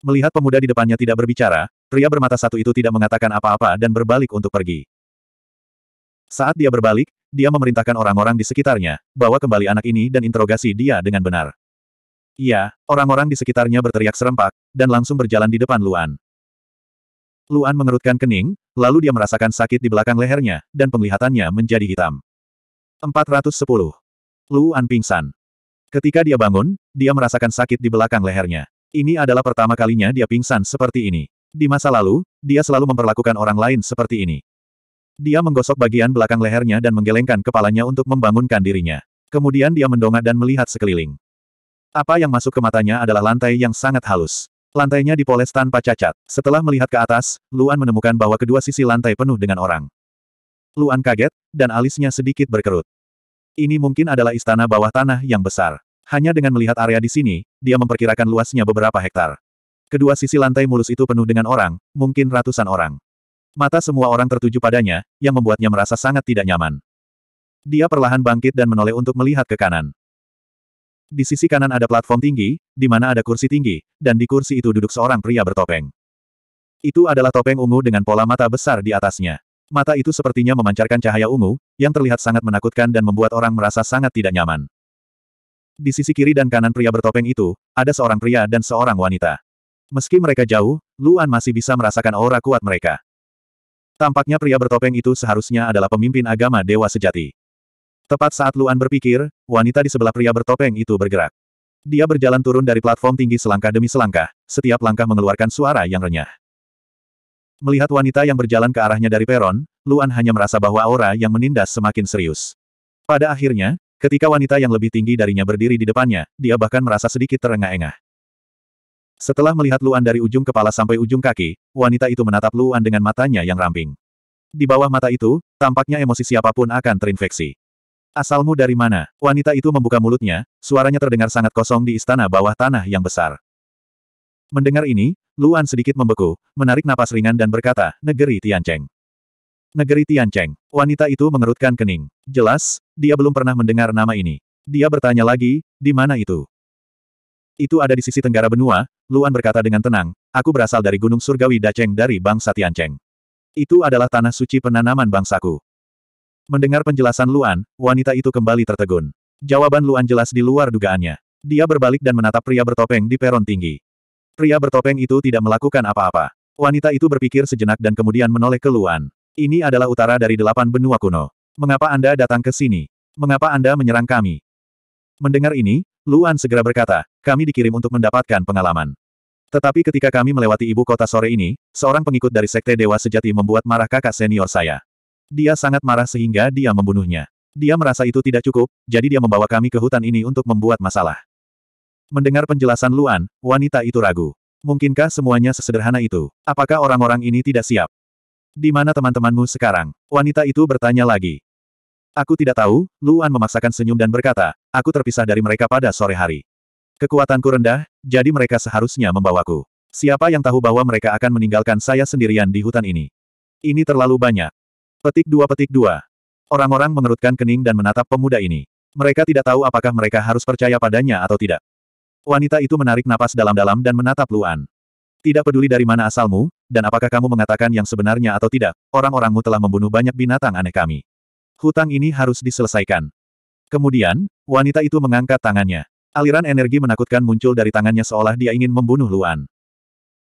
Speaker 1: Melihat pemuda di depannya tidak berbicara, Pria bermata satu itu tidak mengatakan apa-apa dan berbalik untuk pergi. Saat dia berbalik, dia memerintahkan orang-orang di sekitarnya, bawa kembali anak ini dan interogasi dia dengan benar. Iya, orang-orang di sekitarnya berteriak serempak, dan langsung berjalan di depan Luan. Luan mengerutkan kening, lalu dia merasakan sakit di belakang lehernya, dan penglihatannya menjadi hitam. 410. Luan pingsan. Ketika dia bangun, dia merasakan sakit di belakang lehernya. Ini adalah pertama kalinya dia pingsan seperti ini. Di masa lalu, dia selalu memperlakukan orang lain seperti ini. Dia menggosok bagian belakang lehernya dan menggelengkan kepalanya untuk membangunkan dirinya. Kemudian dia mendongak dan melihat sekeliling. Apa yang masuk ke matanya adalah lantai yang sangat halus. Lantainya dipoles tanpa cacat. Setelah melihat ke atas, Luan menemukan bahwa kedua sisi lantai penuh dengan orang. Luan kaget, dan alisnya sedikit berkerut. Ini mungkin adalah istana bawah tanah yang besar. Hanya dengan melihat area di sini, dia memperkirakan luasnya beberapa hektar. Kedua sisi lantai mulus itu penuh dengan orang, mungkin ratusan orang. Mata semua orang tertuju padanya, yang membuatnya merasa sangat tidak nyaman. Dia perlahan bangkit dan menoleh untuk melihat ke kanan. Di sisi kanan ada platform tinggi, di mana ada kursi tinggi, dan di kursi itu duduk seorang pria bertopeng. Itu adalah topeng ungu dengan pola mata besar di atasnya. Mata itu sepertinya memancarkan cahaya ungu, yang terlihat sangat menakutkan dan membuat orang merasa sangat tidak nyaman. Di sisi kiri dan kanan pria bertopeng itu, ada seorang pria dan seorang wanita. Meski mereka jauh, Luan masih bisa merasakan aura kuat mereka. Tampaknya pria bertopeng itu seharusnya adalah pemimpin agama dewa sejati. Tepat saat Luan berpikir, wanita di sebelah pria bertopeng itu bergerak. Dia berjalan turun dari platform tinggi selangkah demi selangkah, setiap langkah mengeluarkan suara yang renyah. Melihat wanita yang berjalan ke arahnya dari peron, Luan hanya merasa bahwa aura yang menindas semakin serius. Pada akhirnya, ketika wanita yang lebih tinggi darinya berdiri di depannya, dia bahkan merasa sedikit terengah-engah. Setelah melihat Luan dari ujung kepala sampai ujung kaki, wanita itu menatap Luan dengan matanya yang ramping. Di bawah mata itu, tampaknya emosi siapapun akan terinfeksi. Asalmu dari mana? Wanita itu membuka mulutnya, suaranya terdengar sangat kosong di istana bawah tanah yang besar. Mendengar ini, Luan sedikit membeku, menarik napas ringan dan berkata, negeri Tiancheng. Negeri Tiancheng. Wanita itu mengerutkan kening. Jelas, dia belum pernah mendengar nama ini. Dia bertanya lagi, di mana itu? Itu ada di sisi tenggara benua, Luan berkata dengan tenang, aku berasal dari Gunung Surgawi Daceng dari bangsa Tiancheng. Itu adalah tanah suci penanaman bangsaku. Mendengar penjelasan Luan, wanita itu kembali tertegun. Jawaban Luan jelas di luar dugaannya. Dia berbalik dan menatap pria bertopeng di peron tinggi. Pria bertopeng itu tidak melakukan apa-apa. Wanita itu berpikir sejenak dan kemudian menoleh ke Luan. Ini adalah utara dari delapan benua kuno. Mengapa Anda datang ke sini? Mengapa Anda menyerang kami? Mendengar ini, Luan segera berkata, kami dikirim untuk mendapatkan pengalaman. Tetapi ketika kami melewati ibu kota sore ini, seorang pengikut dari Sekte Dewa Sejati membuat marah kakak senior saya. Dia sangat marah sehingga dia membunuhnya. Dia merasa itu tidak cukup, jadi dia membawa kami ke hutan ini untuk membuat masalah. Mendengar penjelasan Luan, wanita itu ragu. Mungkinkah semuanya sesederhana itu? Apakah orang-orang ini tidak siap? Di mana teman-temanmu sekarang? Wanita itu bertanya lagi. Aku tidak tahu, Luan memaksakan senyum dan berkata, aku terpisah dari mereka pada sore hari. Kekuatanku rendah, jadi mereka seharusnya membawaku. Siapa yang tahu bahwa mereka akan meninggalkan saya sendirian di hutan ini? Ini terlalu banyak. Petik dua petik dua. Orang-orang mengerutkan kening dan menatap pemuda ini. Mereka tidak tahu apakah mereka harus percaya padanya atau tidak. Wanita itu menarik napas dalam-dalam dan menatap Luan. Tidak peduli dari mana asalmu, dan apakah kamu mengatakan yang sebenarnya atau tidak, orang-orangmu telah membunuh banyak binatang aneh kami. Hutang ini harus diselesaikan. Kemudian, wanita itu mengangkat tangannya. Aliran energi menakutkan muncul dari tangannya seolah dia ingin membunuh Luan.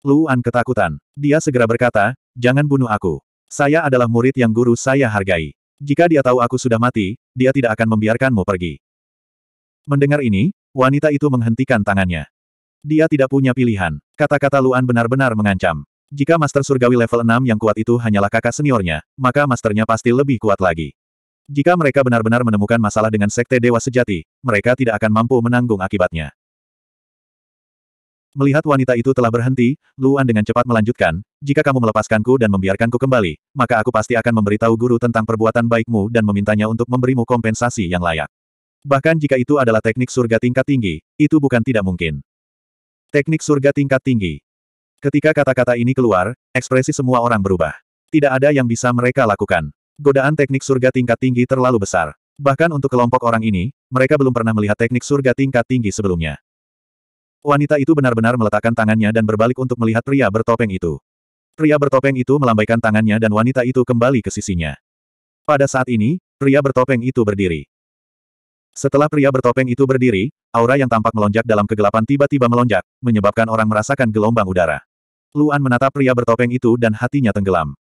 Speaker 1: Luan ketakutan. Dia segera berkata, jangan bunuh aku. Saya adalah murid yang guru saya hargai. Jika dia tahu aku sudah mati, dia tidak akan membiarkanmu pergi. Mendengar ini, wanita itu menghentikan tangannya. Dia tidak punya pilihan. Kata-kata Luan benar-benar mengancam. Jika Master Surgawi level 6 yang kuat itu hanyalah kakak seniornya, maka masternya pasti lebih kuat lagi. Jika mereka benar-benar menemukan masalah dengan Sekte Dewa Sejati, mereka tidak akan mampu menanggung akibatnya. Melihat wanita itu telah berhenti, Luan dengan cepat melanjutkan, jika kamu melepaskanku dan membiarkanku kembali, maka aku pasti akan memberitahu guru tentang perbuatan baikmu dan memintanya untuk memberimu kompensasi yang layak. Bahkan jika itu adalah teknik surga tingkat tinggi, itu bukan tidak mungkin. Teknik surga tingkat tinggi. Ketika kata-kata ini keluar, ekspresi semua orang berubah. Tidak ada yang bisa mereka lakukan. Godaan teknik surga tingkat tinggi terlalu besar. Bahkan untuk kelompok orang ini, mereka belum pernah melihat teknik surga tingkat tinggi sebelumnya. Wanita itu benar-benar meletakkan tangannya dan berbalik untuk melihat pria bertopeng itu. Pria bertopeng itu melambaikan tangannya dan wanita itu kembali ke sisinya. Pada saat ini, pria bertopeng itu berdiri. Setelah pria bertopeng itu berdiri, aura yang tampak melonjak dalam kegelapan tiba-tiba melonjak, menyebabkan orang merasakan gelombang udara. Luan menatap pria bertopeng itu dan hatinya tenggelam.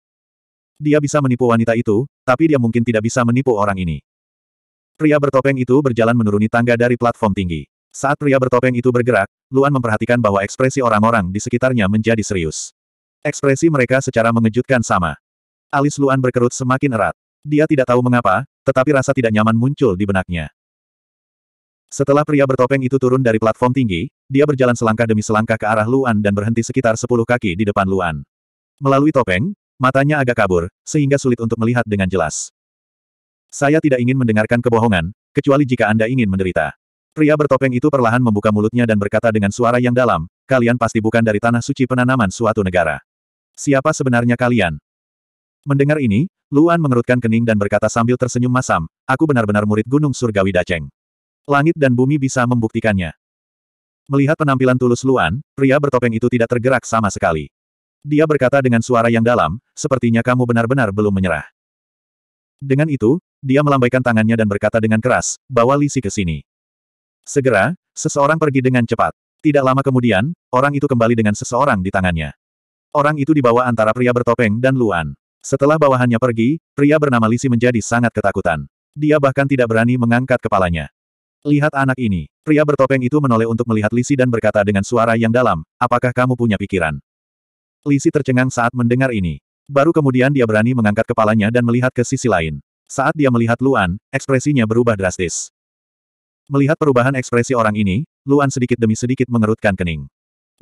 Speaker 1: Dia bisa menipu wanita itu, tapi dia mungkin tidak bisa menipu orang ini. Pria bertopeng itu berjalan menuruni tangga dari platform tinggi. Saat pria bertopeng itu bergerak, Luan memperhatikan bahwa ekspresi orang-orang di sekitarnya menjadi serius. Ekspresi mereka secara mengejutkan sama. Alis Luan berkerut semakin erat. Dia tidak tahu mengapa, tetapi rasa tidak nyaman muncul di benaknya. Setelah pria bertopeng itu turun dari platform tinggi, dia berjalan selangkah demi selangkah ke arah Luan dan berhenti sekitar 10 kaki di depan Luan. Melalui topeng, Matanya agak kabur, sehingga sulit untuk melihat dengan jelas. Saya tidak ingin mendengarkan kebohongan, kecuali jika Anda ingin menderita. Pria bertopeng itu perlahan membuka mulutnya dan berkata dengan suara yang dalam, kalian pasti bukan dari tanah suci penanaman suatu negara. Siapa sebenarnya kalian? Mendengar ini, Luan mengerutkan kening dan berkata sambil tersenyum masam, aku benar-benar murid gunung surgawi Daceng. Langit dan bumi bisa membuktikannya. Melihat penampilan tulus Luan, pria bertopeng itu tidak tergerak sama sekali. Dia berkata dengan suara yang dalam, sepertinya kamu benar-benar belum menyerah. Dengan itu, dia melambaikan tangannya dan berkata dengan keras, bawa Lisi ke sini. Segera, seseorang pergi dengan cepat. Tidak lama kemudian, orang itu kembali dengan seseorang di tangannya. Orang itu dibawa antara pria bertopeng dan Luan. Setelah bawahannya pergi, pria bernama Lisi menjadi sangat ketakutan. Dia bahkan tidak berani mengangkat kepalanya. Lihat anak ini. Pria bertopeng itu menoleh untuk melihat Lisi dan berkata dengan suara yang dalam, apakah kamu punya pikiran? Lisi tercengang saat mendengar ini. Baru kemudian dia berani mengangkat kepalanya dan melihat ke sisi lain. Saat dia melihat Luan, ekspresinya berubah drastis. Melihat perubahan ekspresi orang ini, Luan sedikit demi sedikit mengerutkan kening.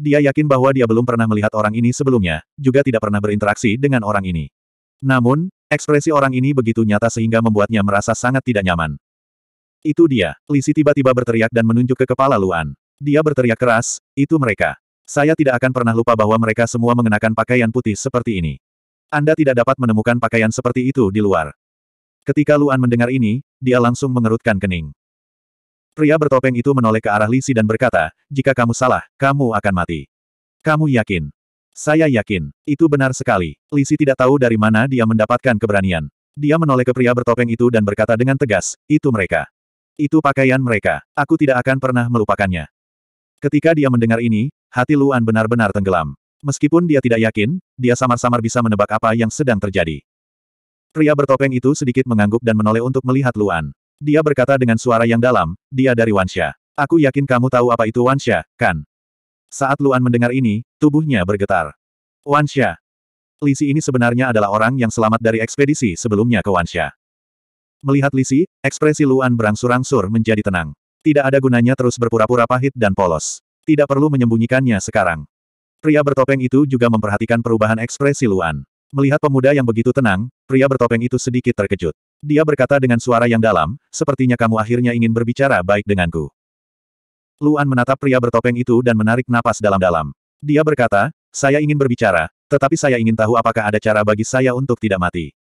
Speaker 1: Dia yakin bahwa dia belum pernah melihat orang ini sebelumnya, juga tidak pernah berinteraksi dengan orang ini. Namun, ekspresi orang ini begitu nyata sehingga membuatnya merasa sangat tidak nyaman. Itu dia, Lisi tiba-tiba berteriak dan menunjuk ke kepala Luan. Dia berteriak keras, itu mereka. Saya tidak akan pernah lupa bahwa mereka semua mengenakan pakaian putih seperti ini. Anda tidak dapat menemukan pakaian seperti itu di luar. Ketika Luan mendengar ini, dia langsung mengerutkan kening. Pria bertopeng itu menoleh ke arah Lisi dan berkata, jika kamu salah, kamu akan mati. Kamu yakin? Saya yakin. Itu benar sekali. Lisi tidak tahu dari mana dia mendapatkan keberanian. Dia menoleh ke pria bertopeng itu dan berkata dengan tegas, itu mereka. Itu pakaian mereka. Aku tidak akan pernah melupakannya. Ketika dia mendengar ini, hati Luan benar-benar tenggelam. Meskipun dia tidak yakin, dia samar-samar bisa menebak apa yang sedang terjadi. Pria bertopeng itu sedikit mengangguk dan menoleh untuk melihat Luan. Dia berkata dengan suara yang dalam, dia dari Wansha. Aku yakin kamu tahu apa itu Wansha, kan? Saat Luan mendengar ini, tubuhnya bergetar. Wansha. Lisi ini sebenarnya adalah orang yang selamat dari ekspedisi sebelumnya ke Wansha. Melihat Lisi, ekspresi Luan berangsur-angsur menjadi tenang. Tidak ada gunanya terus berpura-pura pahit dan polos. Tidak perlu menyembunyikannya sekarang. Pria bertopeng itu juga memperhatikan perubahan ekspresi Luan. Melihat pemuda yang begitu tenang, pria bertopeng itu sedikit terkejut. Dia berkata dengan suara yang dalam, sepertinya kamu akhirnya ingin berbicara baik denganku. Luan menatap pria bertopeng itu dan menarik napas dalam-dalam. Dia berkata, saya ingin berbicara, tetapi saya ingin tahu apakah ada cara bagi saya untuk tidak mati.